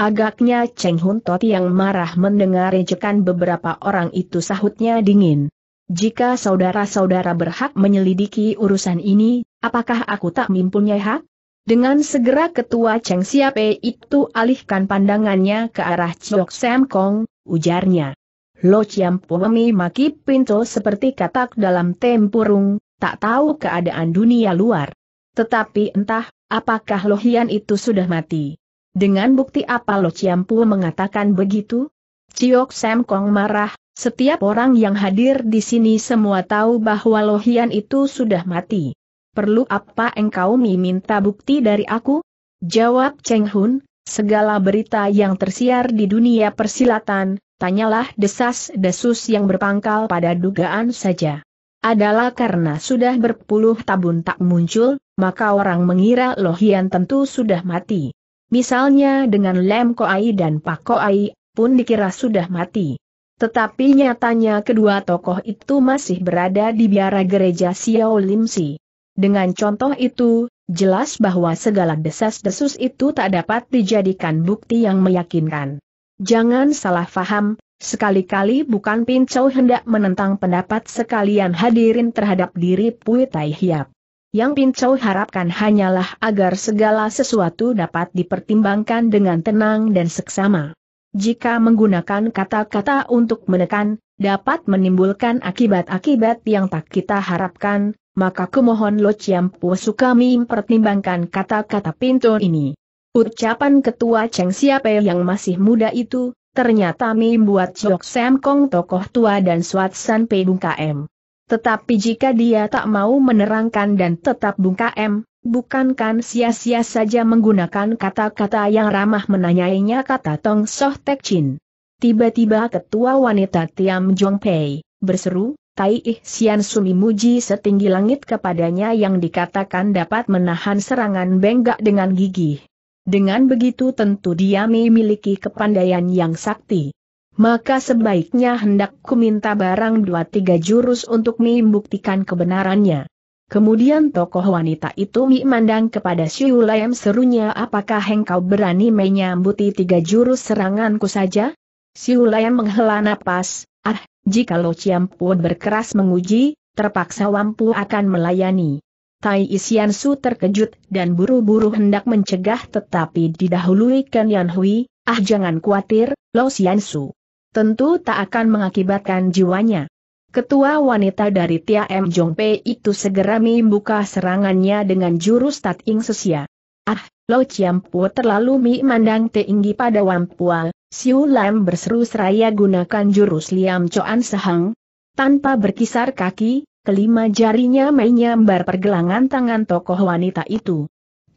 Speaker 1: Agaknya Cheng Hun Tot yang marah mendengar ejekan beberapa orang itu sahutnya dingin. Jika saudara-saudara berhak menyelidiki urusan ini, apakah aku tak mempunyai hak? Dengan segera ketua Cheng Siape itu alihkan pandangannya ke arah Chok Sam Kong, ujarnya. Lo Chiam Puemi maki pintu seperti katak dalam tempurung, tak tahu keadaan dunia luar. Tetapi entah, apakah Lohian itu sudah mati. Dengan bukti apa Lo Ciampu mengatakan begitu? Ciok Sam Kong marah, setiap orang yang hadir di sini semua tahu bahwa Lo Hian itu sudah mati. Perlu apa engkau minta bukti dari aku? Jawab Cheng Hun, segala berita yang tersiar di dunia persilatan, tanyalah desas-desus yang berpangkal pada dugaan saja. Adalah karena sudah berpuluh tabun tak muncul, maka orang mengira Lohian tentu sudah mati. Misalnya dengan Lem Koai dan Pak Koai, pun dikira sudah mati. Tetapi nyatanya kedua tokoh itu masih berada di biara gereja Xiao Si. Dengan contoh itu, jelas bahwa segala desas-desus itu tak dapat dijadikan bukti yang meyakinkan. Jangan salah faham, sekali-kali bukan Pincau hendak menentang pendapat sekalian hadirin terhadap diri Pui Tai Hiap. Yang Pincau harapkan hanyalah agar segala sesuatu dapat dipertimbangkan dengan tenang dan seksama. Jika menggunakan kata-kata untuk menekan, dapat menimbulkan akibat-akibat yang tak kita harapkan, maka kumohon Lo Chiam Pusu kami mempertimbangkan kata-kata pintu ini. Ucapan ketua Cheng Siapai yang masih muda itu, ternyata membuat Jok Sam Kong tokoh tua dan Swat San Pei Bung KM. Tetapi jika dia tak mau menerangkan dan tetap bungkam, bukankan sia-sia saja menggunakan kata-kata yang ramah menanyainya kata Tong Soh Tek Chin. Tiba-tiba ketua wanita Tiam Jong Pei, berseru, Tai Ih Sian Sumi muji setinggi langit kepadanya yang dikatakan dapat menahan serangan benggak dengan gigih. Dengan begitu tentu dia memiliki kepandaian yang sakti maka sebaiknya hendak ku minta barang dua tiga jurus untuk membuktikan kebenarannya. Kemudian tokoh wanita itu memandang kepada Siulayam serunya apakah engkau berani menyambuti tiga jurus seranganku saja? Siulayam menghela napas, ah, jika jikalau Ciampuan berkeras menguji, terpaksa Wampu akan melayani. Tai Isian Su terkejut dan buru-buru hendak mencegah tetapi didahului Ken Yan Hui, ah jangan khawatir, Lo Sian Su tentu tak akan mengakibatkan jiwanya. Ketua wanita dari Tia M. Jongpe itu segera membuka serangannya dengan jurus Tat Ing Sesia. Ah, Lo Chiampu terlalu memandang tinggi pada Wampual, Siu Lam berseru seraya gunakan jurus Liam Coan Sehang. Tanpa berkisar kaki, kelima jarinya menyambar pergelangan tangan tokoh wanita itu.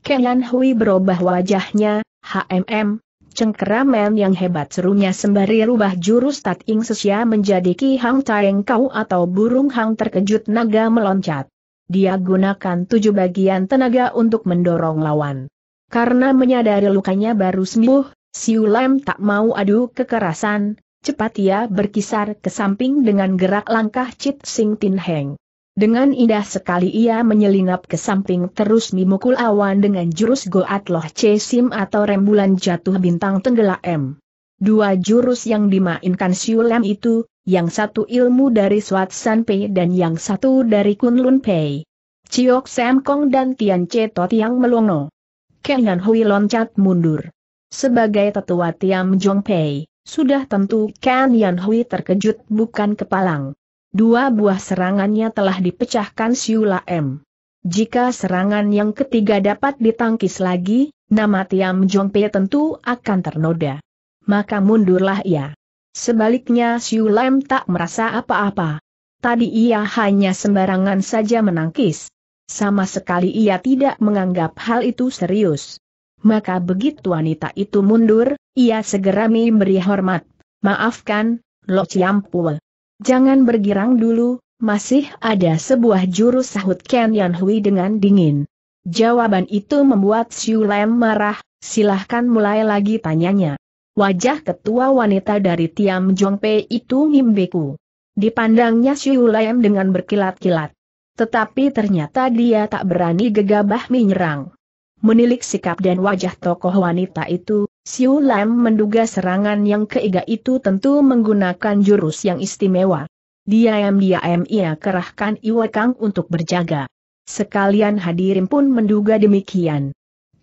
Speaker 1: Kelan Hui berubah wajahnya, HMM, Cengkeraman yang hebat serunya sembari rubah jurus Tat Ing Sesia menjadi Ki Hang Taeng Kau atau burung hang terkejut naga meloncat. Dia gunakan tujuh bagian tenaga untuk mendorong lawan. Karena menyadari lukanya baru sembuh, Siu Lam tak mau adu kekerasan, cepat ia berkisar ke samping dengan gerak langkah Cit Sing Tin Heng. Dengan indah sekali ia menyelinap ke samping terus memukul awan dengan jurus Goat Loh sim atau rembulan jatuh bintang tenggela M. Dua jurus yang dimainkan Siulem itu, yang satu ilmu dari Swat San Pei dan yang satu dari Kunlun Pei. Ciok Sam Kong dan Tian che tot yang melongo. yan Hui loncat mundur. Sebagai tetua Tiam Jong Pei, sudah tentu yan Hui terkejut bukan kepalang. Dua buah serangannya telah dipecahkan Siula M. Jika serangan yang ketiga dapat ditangkis lagi, nama Tiam Jongpe tentu akan ternoda. Maka mundurlah ia. Sebaliknya Siula M tak merasa apa-apa. Tadi ia hanya sembarangan saja menangkis. Sama sekali ia tidak menganggap hal itu serius. Maka begitu wanita itu mundur, ia segera memberi hormat. Maafkan, Lo Ciampul. Jangan bergirang dulu, masih ada sebuah jurus sahut Ken Yan Hui dengan dingin. Jawaban itu membuat Xiu Lem marah, silahkan mulai lagi tanyanya. Wajah ketua wanita dari Tiam Jong Pei itu ngimbeku. Dipandangnya Xiu Lem dengan berkilat-kilat. Tetapi ternyata dia tak berani gegabah menyerang. Menilik sikap dan wajah tokoh wanita itu, Siu Lam menduga serangan yang keiga itu tentu menggunakan jurus yang istimewa. Dia Diam-diam ia kerahkan Iwekang untuk berjaga. Sekalian hadirin pun menduga demikian.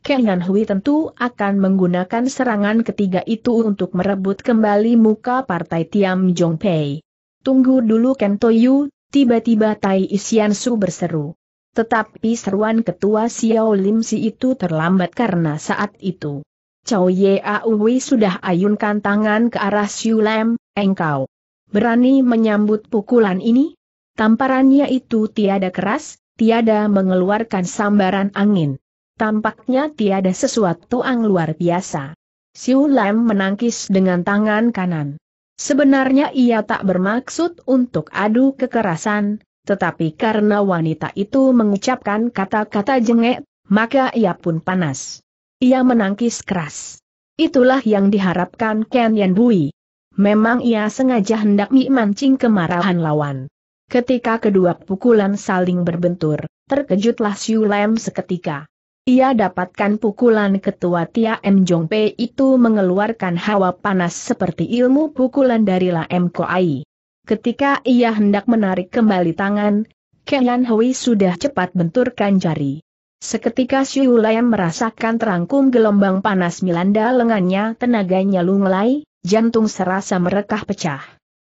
Speaker 1: Kenyan Hui tentu akan menggunakan serangan ketiga itu untuk merebut kembali muka partai Tiam Jong Pei. Tunggu dulu Ken Yu. tiba-tiba Tai Isian Su berseru. Tetapi seruan ketua Xiao Lim Si itu terlambat karena saat itu Chow Yaoui sudah ayunkan tangan ke arah Siu Lem, engkau berani menyambut pukulan ini? Tamparannya itu tiada keras, tiada mengeluarkan sambaran angin. Tampaknya tiada sesuatu yang luar biasa. Siu Lem menangkis dengan tangan kanan. Sebenarnya ia tak bermaksud untuk adu kekerasan, tetapi karena wanita itu mengucapkan kata-kata jengek, maka ia pun panas. Ia menangkis keras. Itulah yang diharapkan Ken Yan Bui. Memang ia sengaja hendak memancing kemarahan lawan. Ketika kedua pukulan saling berbentur, terkejutlah Siu Lem seketika. Ia dapatkan pukulan ketua Tia M. Jong Pei itu mengeluarkan hawa panas seperti ilmu pukulan dari La M. Ko Ai. Ketika ia hendak menarik kembali tangan, Kenyan Hui sudah cepat benturkan jari. Seketika Syu Layam merasakan terangkum gelombang panas melanda lengannya, tenaganya lunglai, jantung serasa merekah pecah.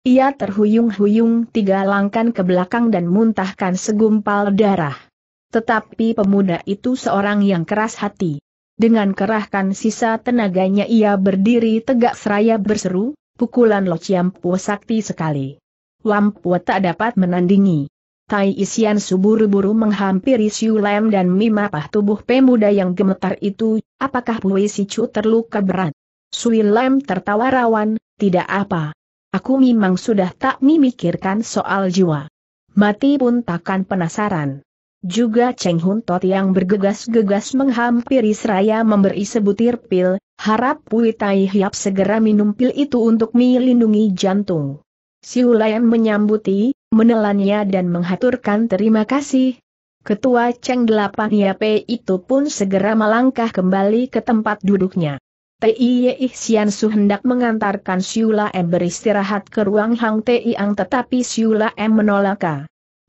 Speaker 1: Ia terhuyung-huyung tiga langkah ke belakang dan muntahkan segumpal darah. Tetapi pemuda itu seorang yang keras hati. Dengan kerahkan sisa tenaganya ia berdiri tegak seraya berseru, pukulan Lociampu sakti sekali. Lampu tak dapat menandingi. Tai Isian suburu-buru menghampiri Siu Lem dan mimapah tubuh pemuda yang gemetar itu, apakah Pui Chu terluka berat? Sui Lem tertawa rawan, tidak apa. Aku memang sudah tak memikirkan soal jiwa. Mati pun takkan penasaran. Juga Cheng Hun Tot yang bergegas-gegas menghampiri seraya memberi sebutir pil, harap Pui Tai Hiap segera minum pil itu untuk melindungi jantung. Siu Lem menyambuti, menelannya dan menghaturkan terima kasih. Ketua Cheng Delapan Yape itu pun segera melangkah kembali ke tempat duduknya. T.I.Y. Ihsian Su hendak mengantarkan Siula M beristirahat ke ruang Hang Tiang tetapi Siula M menolak. Ah,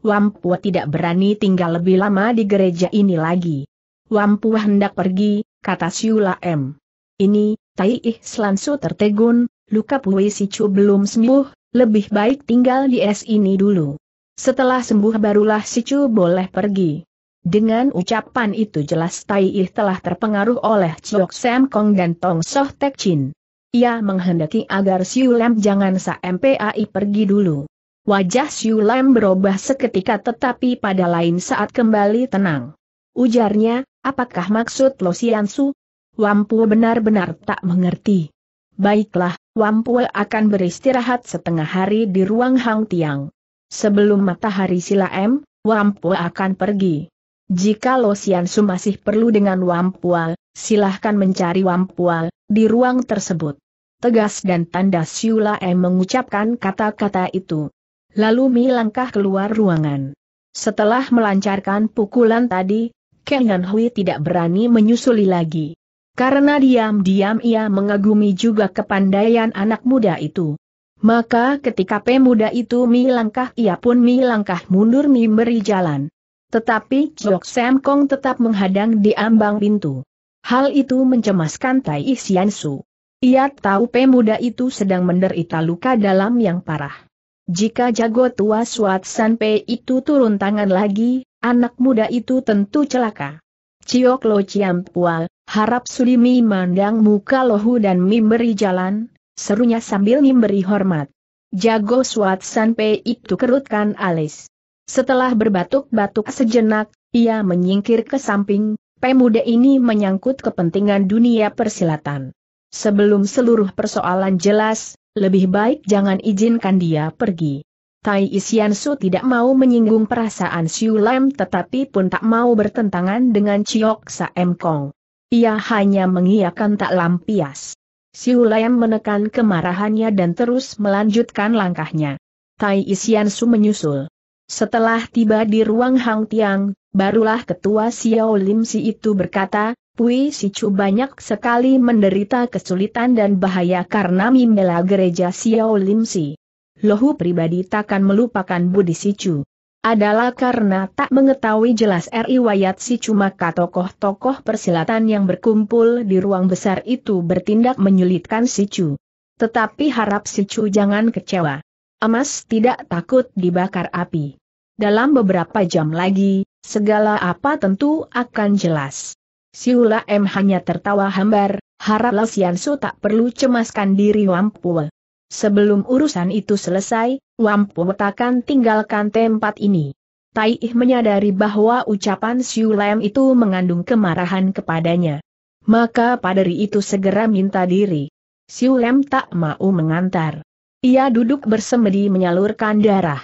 Speaker 1: Wampua tidak berani tinggal lebih lama di gereja ini lagi. Wampua hendak pergi, kata Siula M. Ini, Tai Ihsian Su tertegun, luka Pui Sicu belum sembuh, lebih baik tinggal di es ini dulu. Setelah sembuh barulah si Chu boleh pergi. Dengan ucapan itu jelas Tai Ih telah terpengaruh oleh Chiok Sam Kong dan Tong Soh Tek Chin. Ia menghendaki agar Siu Lam jangan sampai pergi dulu. Wajah Siu Lam berubah seketika tetapi pada lain saat kembali tenang. Ujarnya, apakah maksud Lo Sian Su? Wampu benar-benar tak mengerti. Baiklah, Wampue akan beristirahat setengah hari di ruang Hang Tiang. Sebelum matahari silaem, Wampue akan pergi. Jika Lo Sian masih perlu dengan Wampue, silahkan mencari Wampue di ruang tersebut. Tegas dan tanda Siula M mengucapkan kata-kata itu. Lalu Mi langkah keluar ruangan. Setelah melancarkan pukulan tadi, Kengan Hui tidak berani menyusuli lagi. Karena diam-diam ia mengagumi juga kepandaian anak muda itu. Maka ketika pemuda itu langkah ia pun langkah mundur memberi jalan. Tetapi Jok Sam Kong tetap menghadang di ambang pintu. Hal itu mencemaskan Tai Isian Su. Ia tahu pemuda itu sedang menderita luka dalam yang parah. Jika jago tua Suat Pei itu turun tangan lagi, anak muda itu tentu celaka. Ciok Lo Chiam Pual, Harap Sulimi mandang muka lohu dan memberi jalan, serunya sambil memberi hormat. Jago Suat sampai itu kerutkan alis. Setelah berbatuk-batuk sejenak, ia menyingkir ke samping, pemuda ini menyangkut kepentingan dunia persilatan. Sebelum seluruh persoalan jelas, lebih baik jangan izinkan dia pergi. Tai Isian Su tidak mau menyinggung perasaan Siu Lam tetapi pun tak mau bertentangan dengan Chiok M Kong. Ia hanya mengiakan tak lampias. Siulayam menekan kemarahannya dan terus melanjutkan langkahnya. Tai Su menyusul. Setelah tiba di ruang Hang Tiang, barulah ketua Xiao Lim Si itu berkata, Pui Si Chu banyak sekali menderita kesulitan dan bahaya karena mimela gereja Xiao Lim Si. Lohu pribadi takkan melupakan Budi Si Chu adalah karena tak mengetahui jelas riwayat si cumaka tokoh-tokoh persilatan yang berkumpul di ruang besar itu bertindak menyulitkan si cu. Tetapi harap si cu jangan kecewa. Emas tidak takut dibakar api. Dalam beberapa jam lagi, segala apa tentu akan jelas. Siula M hanya tertawa hambar, Haraplah Sian Su tak perlu cemaskan diri Wampua. Sebelum urusan itu selesai, Wampu akan tinggalkan tempat ini. Tai Ih menyadari bahwa ucapan Siu Lem itu mengandung kemarahan kepadanya. Maka paderi itu segera minta diri. Siu Lem tak mau mengantar. Ia duduk bersemedi menyalurkan darah.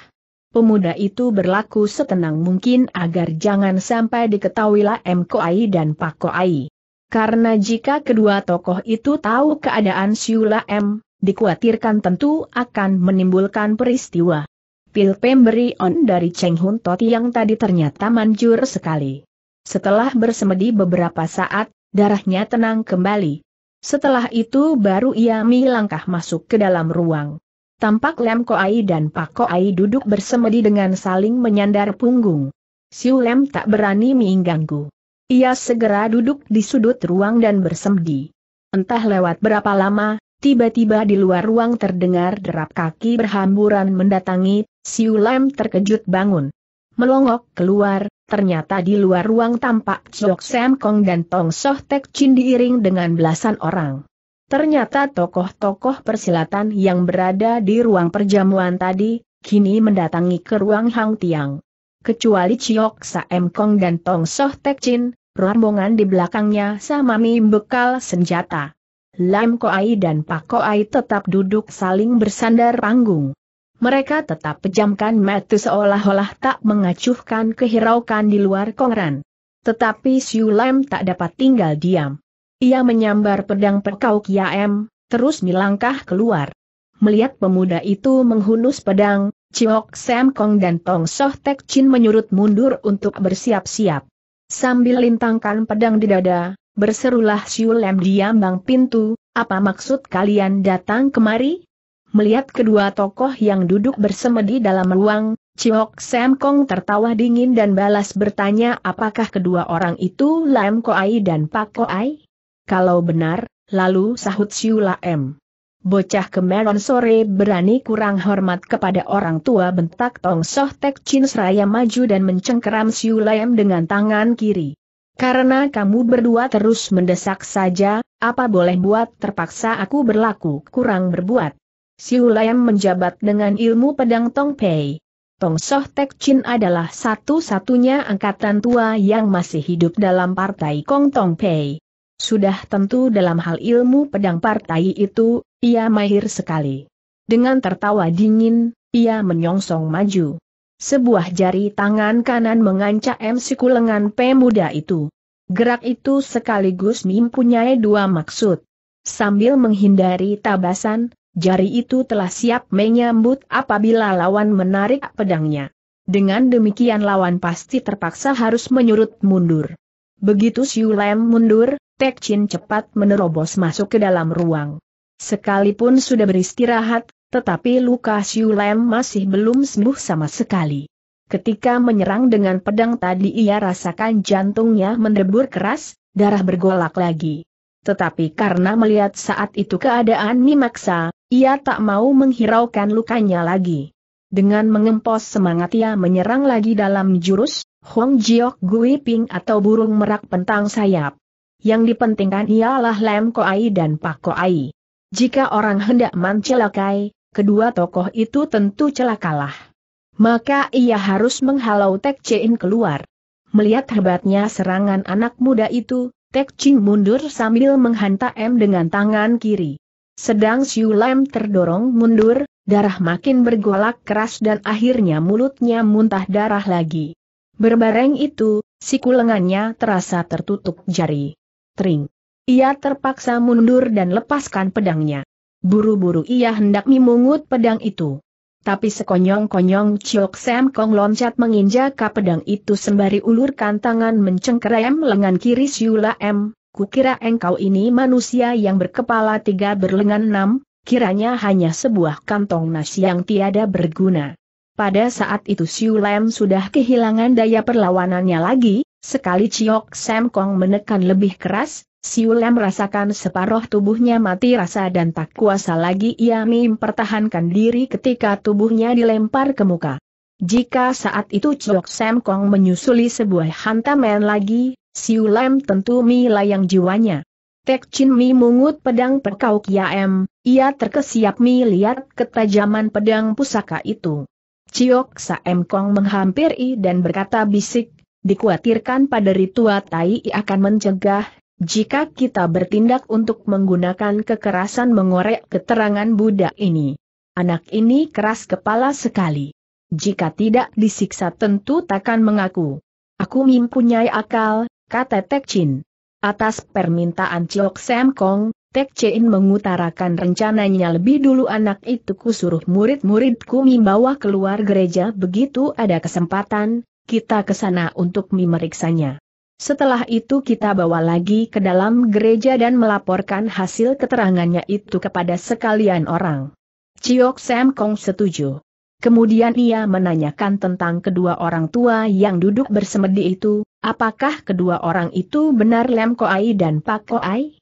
Speaker 1: Pemuda itu berlaku setenang mungkin agar jangan sampai diketahui M. Koai dan Pak Koai. Karena jika kedua tokoh itu tahu keadaan Siu Lem, dikhawatirkan tentu akan menimbulkan peristiwa. Pil pemberi on dari Cheng Hun Tot yang tadi ternyata manjur sekali. Setelah bersemedi beberapa saat, darahnya tenang kembali. Setelah itu baru ia melangkah masuk ke dalam ruang. Tampak Lem Ai dan Pak Ai duduk bersemedi dengan saling menyandar punggung. Siu Lem tak berani mengganggu. Ia segera duduk di sudut ruang dan bersemedi. Entah lewat berapa lama, Tiba-tiba di luar ruang terdengar derap kaki berhamburan mendatangi, Siu terkejut bangun. Melongok keluar, ternyata di luar ruang tampak Chok Sam Kong dan Tong Soh Tek Chin diiring dengan belasan orang. Ternyata tokoh-tokoh persilatan yang berada di ruang perjamuan tadi, kini mendatangi ke ruang Hang Tiang. Kecuali Chiok Sam Kong dan Tong Soh Tek Chin, rombongan di belakangnya sama Mi bekal senjata. Lam Koai dan Pak Koai tetap duduk saling bersandar panggung. Mereka tetap pejamkan mata seolah-olah tak mengacuhkan kehiraukan di luar kongran. Tetapi Siu Lam tak dapat tinggal diam. Ia menyambar pedang Pekau Kiam, terus melangkah keluar. Melihat pemuda itu menghunus pedang, Chiok Sam Kong dan Tong Soh Tek Chin menyurut mundur untuk bersiap-siap. Sambil lintangkan pedang di dada, Berserulah Siulem ambang pintu, apa maksud kalian datang kemari? Melihat kedua tokoh yang duduk bersemedi dalam ruang, Ciok Sam Kong tertawa dingin dan balas bertanya apakah kedua orang itu Lam Koai dan Pak Koai? Kalau benar, lalu sahut M. Bocah kemeron sore berani kurang hormat kepada orang tua bentak Tong Soh Tek Chin seraya maju dan mencengkeram M dengan tangan kiri. Karena kamu berdua terus mendesak saja, apa boleh buat terpaksa aku berlaku kurang berbuat. Siulayam menjabat dengan ilmu pedang Tong Pei. Tong Soh Tek Chin adalah satu-satunya angkatan tua yang masih hidup dalam partai Kong Tong Pei. Sudah tentu dalam hal ilmu pedang partai itu, ia mahir sekali. Dengan tertawa dingin, ia menyongsong maju. Sebuah jari tangan kanan mengancam siku lengan pemuda itu. Gerak itu sekaligus mempunyai dua maksud. Sambil menghindari tabasan, jari itu telah siap menyambut apabila lawan menarik pedangnya. Dengan demikian lawan pasti terpaksa harus menyurut mundur. Begitu Siu Lem mundur, Tek Chin cepat menerobos masuk ke dalam ruang. Sekalipun sudah beristirahat, tetapi Lukas lem masih belum sembuh sama sekali. Ketika menyerang dengan pedang tadi ia rasakan jantungnya mendebur keras, darah bergolak lagi. Tetapi karena melihat saat itu keadaan memaksa, ia tak mau menghiraukan lukanya lagi. Dengan mengempos semangat ia menyerang lagi dalam jurus, Huang Jiok Gui Ping atau burung merak pentang sayap. Yang dipentingkan ialah Lem Koai dan Pak Koai. Jika orang hendak mencelakai, kedua tokoh itu tentu celakalah. Maka ia harus menghalau Tek Chin keluar. Melihat hebatnya serangan anak muda itu, Tek Ching mundur sambil menghantam dengan tangan kiri. Sedang Siu Lam terdorong mundur, darah makin bergolak keras dan akhirnya mulutnya muntah darah lagi. Berbareng itu, siku lengannya terasa tertutup jari. Tring. Ia terpaksa mundur dan lepaskan pedangnya. Buru-buru ia hendak memungut pedang itu. Tapi sekonyong-konyong Chiok Sam Kong loncat menginjak ke pedang itu sembari ulurkan tangan mencengkeram lengan kiri Siula M. Kukira engkau ini manusia yang berkepala tiga berlengan enam, kiranya hanya sebuah kantong nasi yang tiada berguna. Pada saat itu Siulem sudah kehilangan daya perlawanannya lagi, Sekali Chiok Sam Kong menekan lebih keras, Siulem merasakan separuh tubuhnya mati rasa dan tak kuasa lagi ia mempertahankan diri ketika tubuhnya dilempar ke muka. Jika saat itu Chiok Sam Kong menyusuli sebuah hantaman lagi, Siulem tentu yang jiwanya. Tek Chin Mi mungut pedang Kia M. ia terkesiap Mi lihat ketajaman pedang pusaka itu. Chiok Sam Kong menghampiri dan berkata bisik, Dikhawatirkan paderi tua tai akan mencegah, jika kita bertindak untuk menggunakan kekerasan mengorek keterangan budak ini. Anak ini keras kepala sekali. Jika tidak disiksa tentu takkan mengaku. Aku mempunyai akal, kata Tek Chin. Atas permintaan Chok Sam Kong, Tek Chin mengutarakan rencananya lebih dulu anak itu kusuruh murid-muridku membawa keluar gereja begitu ada kesempatan, kita ke sana untuk memeriksanya. Setelah itu kita bawa lagi ke dalam gereja dan melaporkan hasil keterangannya itu kepada sekalian orang. Ciok Sam Kong setuju. Kemudian ia menanyakan tentang kedua orang tua yang duduk bersemedi itu, apakah kedua orang itu benar Lem Koai dan Pak Koai?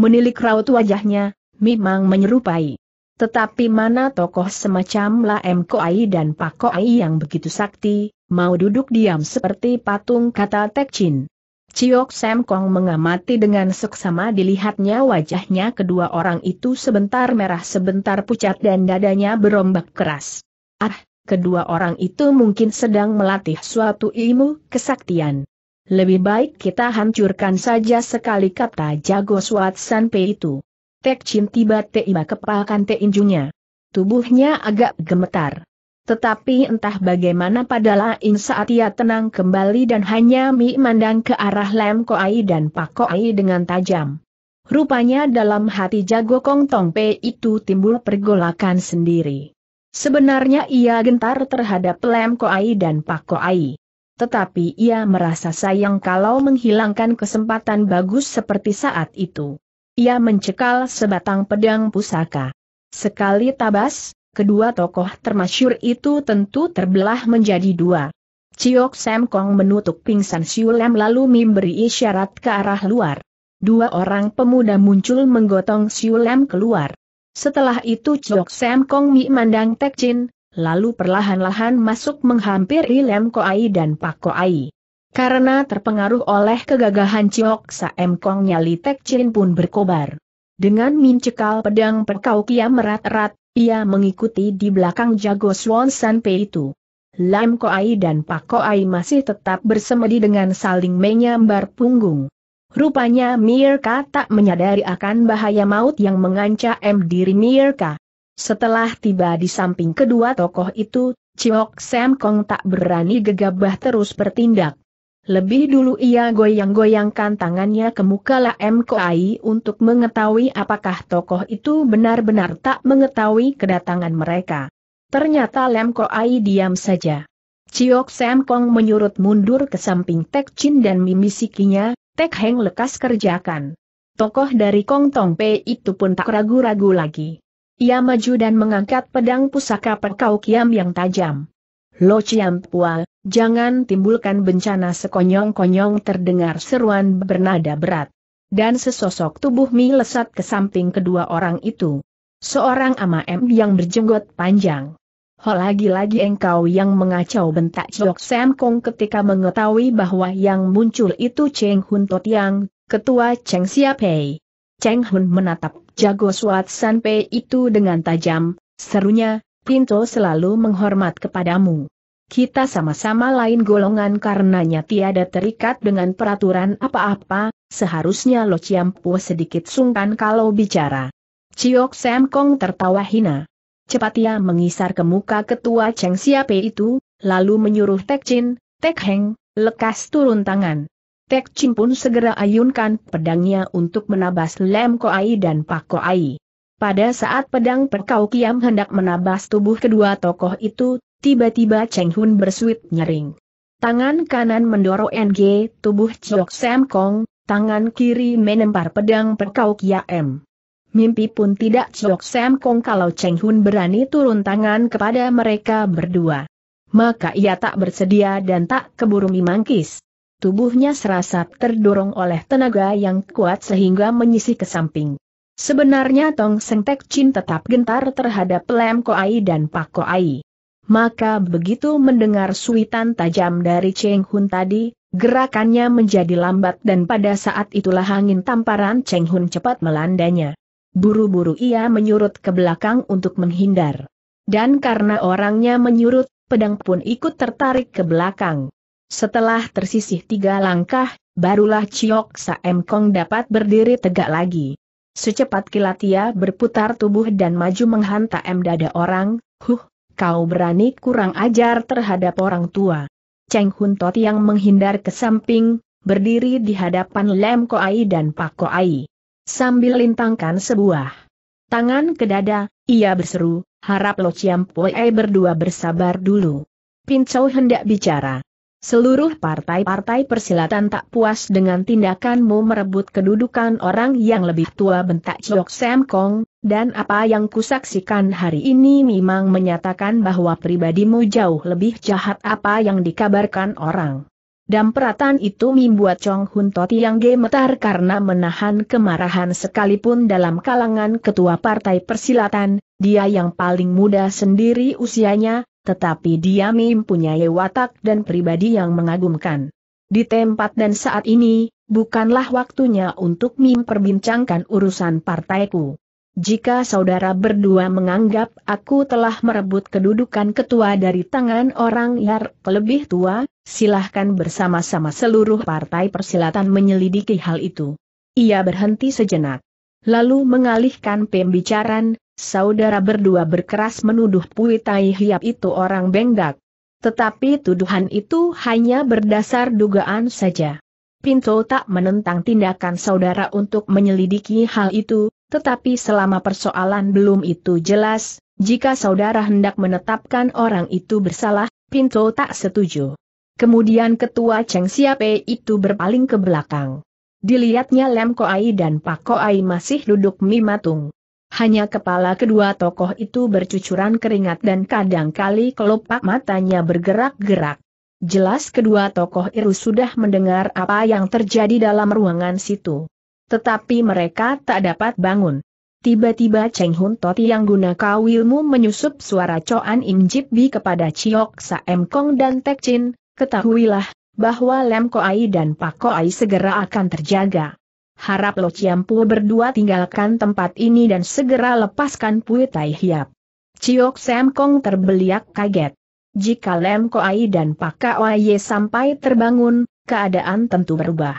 Speaker 1: Menilik raut wajahnya, memang menyerupai. Tetapi mana tokoh semacam M. Koai dan Pak Koai yang begitu sakti, mau duduk diam seperti patung kata Tek Chin. Ciok Sam Kong mengamati dengan seksama dilihatnya wajahnya kedua orang itu sebentar merah sebentar pucat dan dadanya berombak keras. Ah, kedua orang itu mungkin sedang melatih suatu ilmu kesaktian. Lebih baik kita hancurkan saja sekali kata jago Suat Sanpe itu. Tek Chin tiba-tiba kepalkan teinjunya. Tubuhnya agak gemetar. Tetapi entah bagaimana pada lain saat ia tenang kembali dan hanya mi mandang ke arah Lem Koai dan Pak Koai dengan tajam. Rupanya dalam hati jago Kong Tong Pei itu timbul pergolakan sendiri. Sebenarnya ia gentar terhadap Lem Koai dan Pak Koai. Tetapi ia merasa sayang kalau menghilangkan kesempatan bagus seperti saat itu. Ia mencekal sebatang pedang pusaka. Sekali tabas, kedua tokoh termasyur itu tentu terbelah menjadi dua. Ciok Sam Kong menutup pingsan Siulem lalu memberi isyarat ke arah luar. Dua orang pemuda muncul menggotong Siulem keluar. Setelah itu Ciok Sam Kong Mi mandang Tek Chin, lalu perlahan-lahan masuk menghampiri Lem Koai dan Pak Koai. Karena terpengaruh oleh kegagahan Ciok Saem Kong Nyali Tek Chin pun berkobar. Dengan mencekal pedang perkau kia merat rat ia mengikuti di belakang jago Swan Pei itu. Lam Ko Ai dan Pak Ai masih tetap bersemedi dengan saling menyambar punggung. Rupanya Mirka tak menyadari akan bahaya maut yang mengancam diri Mirka. Setelah tiba di samping kedua tokoh itu, Ciok Sam Kong tak berani gegabah terus bertindak. Lebih dulu ia goyang-goyangkan tangannya ke muka M. Koai untuk mengetahui apakah tokoh itu benar-benar tak mengetahui kedatangan mereka. Ternyata Lam Koai diam saja. Ciok Sam Kong menyurut mundur ke samping Tek Chin dan mimisikinya, Tek Heng lekas kerjakan. Tokoh dari Kong Tong Pei itu pun tak ragu-ragu lagi. Ia maju dan mengangkat pedang pusaka perkau kiam yang tajam. Lo Chiampua, jangan timbulkan bencana sekonyong-konyong terdengar seruan bernada berat. Dan sesosok tubuh Mi lesat ke samping kedua orang itu. Seorang ama M yang berjenggot panjang. Ho lagi-lagi engkau yang mengacau bentak Jok Sam Kong ketika mengetahui bahwa yang muncul itu Cheng Hun Totiang, ketua Cheng Siapei. Cheng Hun menatap jago Suat San itu dengan tajam, serunya, Pinto selalu menghormat kepadamu. Kita sama-sama lain golongan karenanya tiada terikat dengan peraturan apa-apa, seharusnya Lo Ciampu sedikit sungkan kalau bicara. Ciok Sam Kong tertawa hina. Cepat ia mengisar ke muka ketua Cheng Siapai itu, lalu menyuruh Tek Chin, Tek Heng, lekas turun tangan. Tek Chin pun segera ayunkan pedangnya untuk menabas Lem Ai dan Pak Ko Ai. Pada saat pedang perkau kiam hendak menabas tubuh kedua tokoh itu, tiba-tiba Cheng Hun bersuit nyering. Tangan kanan mendorong NG tubuh Chok Sam Kong, tangan kiri menempar pedang perkau kiam. Mimpi pun tidak Chok Sam Kong kalau Cheng Hun berani turun tangan kepada mereka berdua. Maka ia tak bersedia dan tak keburu mimangkis. Tubuhnya serasa terdorong oleh tenaga yang kuat sehingga menyisih ke samping. Sebenarnya Tong Seng Tek Chin tetap gentar terhadap Lem Koai dan Pak Koai. Maka begitu mendengar suitan tajam dari Cheng Hun tadi, gerakannya menjadi lambat dan pada saat itulah angin tamparan Cheng Hun cepat melandanya. Buru-buru ia menyurut ke belakang untuk menghindar. Dan karena orangnya menyurut, pedang pun ikut tertarik ke belakang. Setelah tersisih tiga langkah, barulah Chiok Saem Kong dapat berdiri tegak lagi. Secepat kilat ia berputar tubuh dan maju menghantam dada orang, huh, kau berani kurang ajar terhadap orang tua. Cheng Hun Tot yang menghindar ke samping, berdiri di hadapan Lem Ai dan Pak Ko Ai, Sambil lintangkan sebuah tangan ke dada, ia berseru, harap Lo Chiam Pue berdua bersabar dulu. Pin Chow hendak bicara. Seluruh partai-partai persilatan tak puas dengan tindakanmu merebut kedudukan orang yang lebih tua bentak Chok Sam Kong, dan apa yang kusaksikan hari ini memang menyatakan bahwa pribadimu jauh lebih jahat apa yang dikabarkan orang. Dan peratan itu membuat Chong Hun Toti yang gemetar karena menahan kemarahan sekalipun dalam kalangan ketua partai persilatan, dia yang paling muda sendiri usianya, tetapi dia mempunyai watak dan pribadi yang mengagumkan. Di tempat dan saat ini, bukanlah waktunya untuk memperbincangkan perbincangkan urusan partaiku. Jika saudara berdua menganggap aku telah merebut kedudukan ketua dari tangan orang yang lebih tua, silahkan bersama-sama seluruh partai persilatan menyelidiki hal itu. Ia berhenti sejenak. Lalu mengalihkan pembicaraan, saudara berdua berkeras menuduh Pui Tai Hiap itu orang benggak. Tetapi tuduhan itu hanya berdasar dugaan saja. Pinto tak menentang tindakan saudara untuk menyelidiki hal itu, tetapi selama persoalan belum itu jelas, jika saudara hendak menetapkan orang itu bersalah, Pinto tak setuju. Kemudian ketua Cheng Siape itu berpaling ke belakang. Dilihatnya Lem Koai dan Pak Koai masih duduk mimatung. Hanya kepala kedua tokoh itu bercucuran keringat dan kadangkali kelopak matanya bergerak-gerak. Jelas kedua tokoh itu sudah mendengar apa yang terjadi dalam ruangan situ. Tetapi mereka tak dapat bangun. Tiba-tiba Cheng Hun Toti yang guna kawilmu menyusup suara coan Im Jip Bi kepada Chiok Saem Kong dan Tek Chin, ketahuilah, bahwa Lem Koai dan Pak Koai segera akan terjaga harap Lo Ciampu berdua tinggalkan tempat ini dan segera lepaskan Pui Tai Hiap. Ciok Sam Kong terbeliak kaget. Jika Lem Koai dan Pak Ye sampai terbangun, keadaan tentu berubah.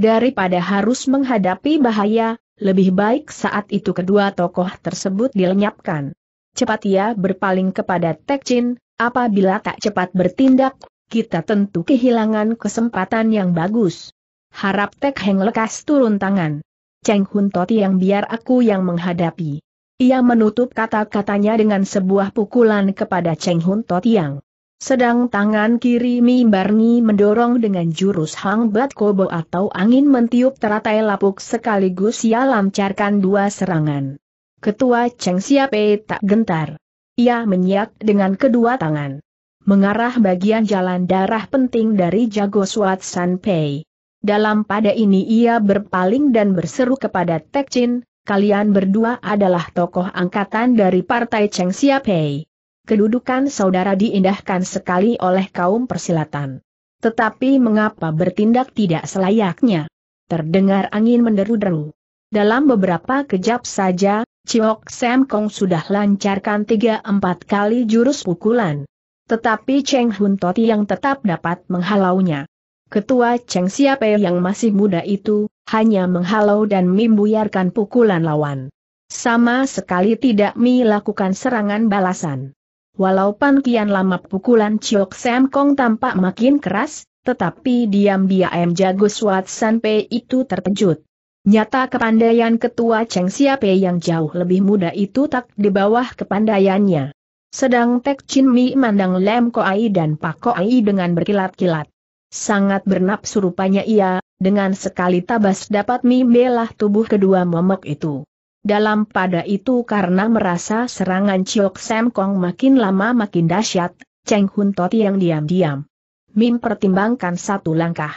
Speaker 1: Daripada harus menghadapi bahaya, lebih baik saat itu kedua tokoh tersebut dilenyapkan. Cepat ia berpaling kepada Tek Chin, apabila tak cepat bertindak, kita tentu kehilangan kesempatan yang bagus. Harap Tek Heng lekas turun tangan. Cheng Hun Toti yang biar aku yang menghadapi. Ia menutup kata-katanya dengan sebuah pukulan kepada Cheng Hun yang. Sedang tangan kiri Mi Barni mendorong dengan jurus Hang Bat Kobo atau angin mentiup teratai lapuk sekaligus ia lancarkan dua serangan. Ketua Cheng Siape tak gentar. Ia menyiak dengan kedua tangan. Mengarah bagian jalan darah penting dari jago Suat Sanpei. Dalam pada ini ia berpaling dan berseru kepada Tek Chin, kalian berdua adalah tokoh angkatan dari Partai Cheng Siapei. Kedudukan saudara diindahkan sekali oleh kaum persilatan. Tetapi mengapa bertindak tidak selayaknya? Terdengar angin menderu-deru. Dalam beberapa kejap saja, Chiok Sam Kong sudah lancarkan tiga empat kali jurus pukulan. Tetapi Cheng Hun Toti yang tetap dapat menghalaunya. Ketua Cheng Siape yang masih muda itu, hanya menghalau dan membuyarkan pukulan lawan. Sama sekali tidak melakukan serangan balasan. Walaupun kian lama pukulan Chiok Sam Kong tampak makin keras, tetapi diam-diam jago Suat San Pei itu terkejut. Nyata kepandaian ketua Cheng Siape yang jauh lebih muda itu tak di bawah kepandaiannya. Sedang Tek Chin Mi mandang Lem Ai dan Pak Ko Ai dengan berkilat-kilat. Sangat bernapsu rupanya ia, dengan sekali tabas dapat membelah tubuh kedua momok itu. Dalam pada itu karena merasa serangan Chiok Sam Kong makin lama makin dahsyat, Cheng Hun Toti yang diam-diam. Mim pertimbangkan satu langkah.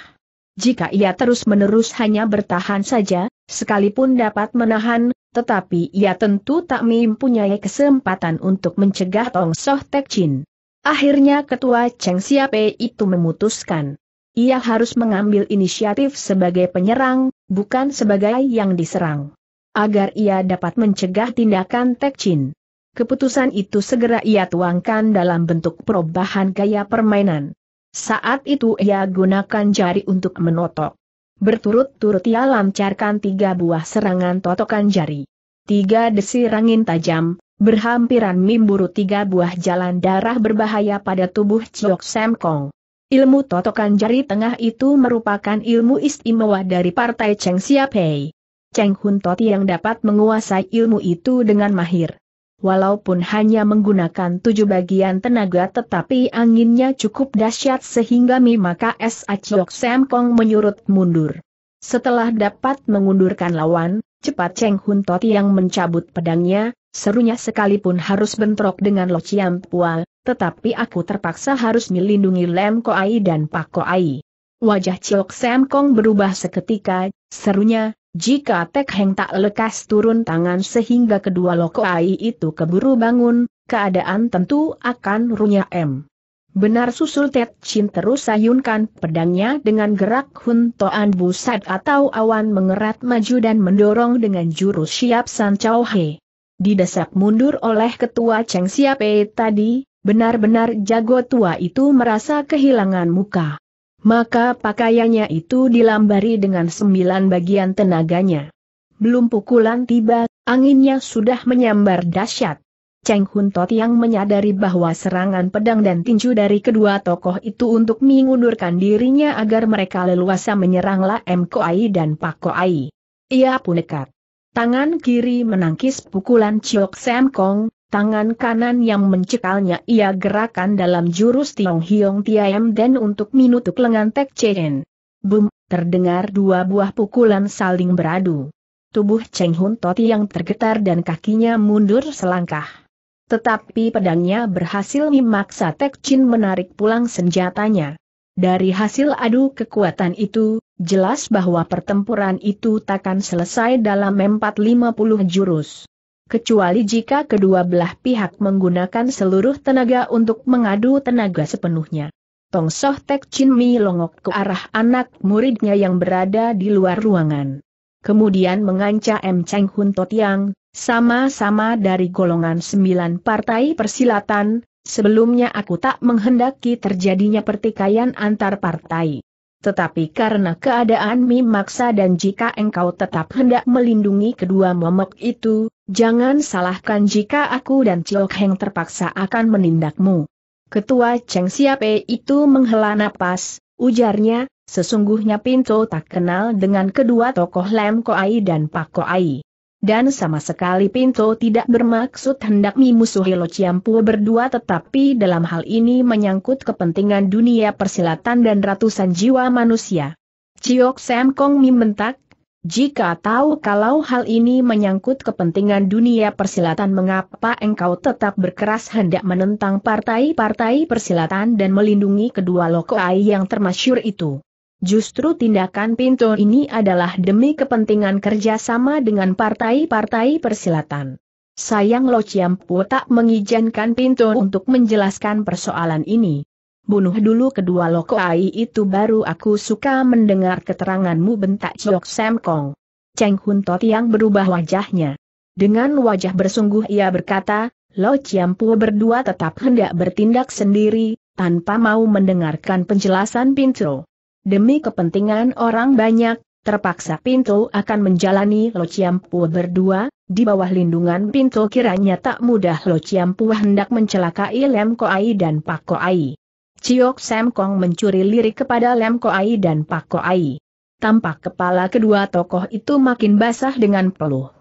Speaker 1: Jika ia terus-menerus hanya bertahan saja, sekalipun dapat menahan, tetapi ia tentu tak punya kesempatan untuk mencegah Tong Soh Tek Chin. Akhirnya ketua Cheng Siapai itu memutuskan. Ia harus mengambil inisiatif sebagai penyerang, bukan sebagai yang diserang. Agar ia dapat mencegah tindakan Chin. Keputusan itu segera ia tuangkan dalam bentuk perubahan gaya permainan. Saat itu ia gunakan jari untuk menotok. Berturut-turut ia lancarkan tiga buah serangan totokan jari. Tiga desir angin tajam, berhampiran mimburu tiga buah jalan darah berbahaya pada tubuh Chiok Sam Kong. Ilmu totokan jari tengah itu merupakan ilmu istimewa dari partai Cheng Siapai. Cheng Hun Toti yang dapat menguasai ilmu itu dengan mahir. Walaupun hanya menggunakan tujuh bagian tenaga tetapi anginnya cukup dahsyat sehingga Maka S. Aciok Sam Kong menyurut mundur. Setelah dapat mengundurkan lawan, cepat Cheng Hun Toti yang mencabut pedangnya, Serunya sekalipun harus bentrok dengan Lo Chiam Pua, tetapi aku terpaksa harus melindungi Lem Ai dan Pak Ko Ai. Wajah Chiok Sam Kong berubah seketika, serunya, jika Tek Heng tak lekas turun tangan sehingga kedua Lo Ko Ai itu keburu bangun, keadaan tentu akan runya M. Benar susul Tet Chin terus sayunkan pedangnya dengan gerak Hun Toan Busat atau awan mengerat maju dan mendorong dengan jurus siap San Chow He didesak mundur oleh ketua Cheng Siape tadi, benar-benar jago tua itu merasa kehilangan muka. Maka pakaiannya itu dilambari dengan sembilan bagian tenaganya. Belum pukulan tiba, anginnya sudah menyambar dahsyat. Cheng Hun Tot yang menyadari bahwa serangan pedang dan tinju dari kedua tokoh itu untuk mengundurkan dirinya agar mereka leluasa menyeranglah M Koai dan Pak Koai. Ia pun dekat. Tangan kiri menangkis pukulan Chiok Sam Kong, tangan kanan yang mencekalnya ia gerakan dalam jurus Tiong Hiong Tiam dan untuk minutuk lengan Tek Chen. Bum, terdengar dua buah pukulan saling beradu. Tubuh Cheng Hun Toti yang tergetar dan kakinya mundur selangkah. Tetapi pedangnya berhasil memaksa Tek Chin menarik pulang senjatanya. Dari hasil adu kekuatan itu, Jelas bahwa pertempuran itu takkan selesai dalam 450 jurus. Kecuali jika kedua belah pihak menggunakan seluruh tenaga untuk mengadu tenaga sepenuhnya. Tong Soh Tek Chin Mi longok ke arah anak muridnya yang berada di luar ruangan. Kemudian mengancam M. Cheng Hun Tot Yang, sama-sama dari golongan sembilan partai persilatan, sebelumnya aku tak menghendaki terjadinya pertikaian antar partai. Tetapi karena keadaan memaksa dan jika engkau tetap hendak melindungi kedua momok itu, jangan salahkan jika aku dan Chiok Heng terpaksa akan menindakmu. Ketua Cheng Siape itu menghela napas, ujarnya, sesungguhnya Pinto tak kenal dengan kedua tokoh Lem Koai dan Pak Koai dan sama sekali Pinto tidak bermaksud hendak memusuhi Lo Ciampu berdua tetapi dalam hal ini menyangkut kepentingan dunia persilatan dan ratusan jiwa manusia. Ciok Sam Kong membentak, jika tahu kalau hal ini menyangkut kepentingan dunia persilatan mengapa engkau tetap berkeras hendak menentang partai-partai persilatan dan melindungi kedua lokoai yang termasyur itu? Justru tindakan Pinto ini adalah demi kepentingan kerjasama dengan partai-partai persilatan. Sayang Lo Chiampu tak mengizinkan Pinto untuk menjelaskan persoalan ini. Bunuh dulu kedua ai itu baru aku suka mendengar keteranganmu bentak Jok Sam Kong. Cheng Hun Tot yang berubah wajahnya. Dengan wajah bersungguh ia berkata, Lo Chiampu berdua tetap hendak bertindak sendiri, tanpa mau mendengarkan penjelasan Pinto. Demi kepentingan orang banyak, terpaksa Pintu akan menjalani Lo Chiampu berdua, di bawah lindungan Pintu kiranya tak mudah Lo Chiampu hendak mencelakai Lem Koai dan Pak Koai. Ciok Sam Kong mencuri lirik kepada Lem Koai dan Pak Koai. Tampak kepala kedua tokoh itu makin basah dengan peluh.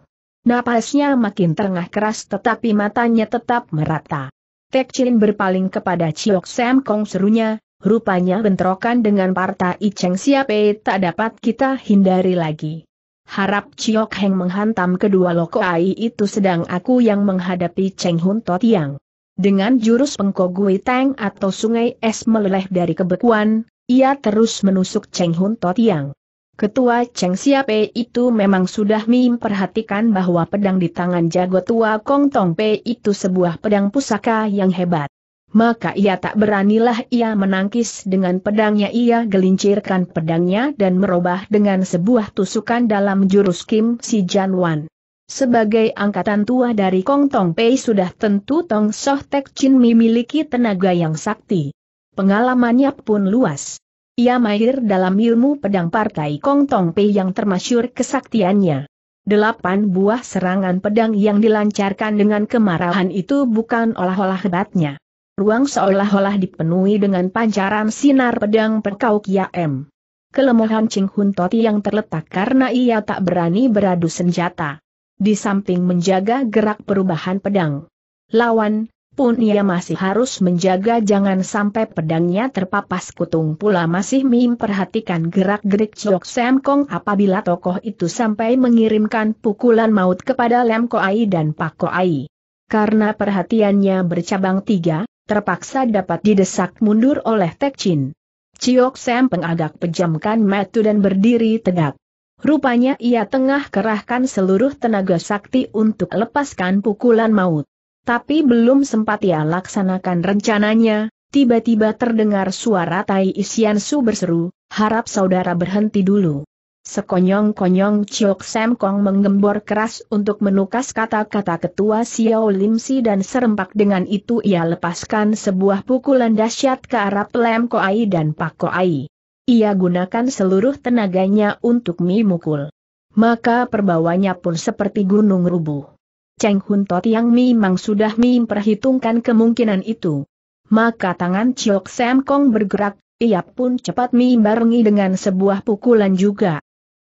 Speaker 1: Napasnya makin terengah keras tetapi matanya tetap merata. Tek Chin berpaling kepada Ciok Sam Kong serunya, rupanya bentrokan dengan partai Cheng Siape tak dapat kita hindari lagi. Harap Chiok Heng menghantam kedua lokoai itu sedang aku yang menghadapi Cheng Hun Tot Yang. Dengan jurus pengkogui tang atau sungai es meleleh dari kebekuan, ia terus menusuk Cheng Hun Tot Yang. Ketua Cheng Siape itu memang sudah memperhatikan bahwa pedang di tangan jago tua Kong Tong Pei itu sebuah pedang pusaka yang hebat maka ia tak beranilah ia menangkis dengan pedangnya ia gelincirkan pedangnya dan merubah dengan sebuah tusukan dalam jurus Kim Si Jan Wan. Sebagai angkatan tua dari Kong Tong Pei sudah tentu Tong Soh Tek Chin memiliki tenaga yang sakti. Pengalamannya pun luas. Ia mahir dalam ilmu pedang partai Kong Tong Pei yang termasyur kesaktiannya. Delapan buah serangan pedang yang dilancarkan dengan kemarahan itu bukan olah-olah hebatnya ruang seolah-olah dipenuhi dengan pancaran sinar pedang perkau m kelemahan Ching Hun Toti yang terletak karena ia tak berani beradu senjata. Di samping menjaga gerak perubahan pedang. Lawan, pun ia masih harus menjaga jangan sampai pedangnya terpapas kutung pula masih memperhatikan gerak-gerik Chok Sam Kong apabila tokoh itu sampai mengirimkan pukulan maut kepada Lem ai dan Pak ai Karena perhatiannya bercabang tiga, terpaksa dapat didesak mundur oleh Tek Chin. Ciok Sam pengagak pejamkan metu dan berdiri tegak. Rupanya ia tengah kerahkan seluruh tenaga sakti untuk lepaskan pukulan maut. Tapi belum sempat ia laksanakan rencananya, tiba-tiba terdengar suara Tai Isian Su berseru, harap saudara berhenti dulu. Sekonyong-konyong Chiok Sam Kong menggembor keras untuk menukas kata-kata ketua Xiao Lim Si dan serempak dengan itu ia lepaskan sebuah pukulan dahsyat ke arah Lem Ai dan Pak Ai. Ia gunakan seluruh tenaganya untuk memukul, Maka perbawanya pun seperti gunung rubuh. Cheng Hun Tot yang memang sudah memperhitungkan kemungkinan itu. Maka tangan Chiok Sam Kong bergerak, ia pun cepat membarungi dengan sebuah pukulan juga.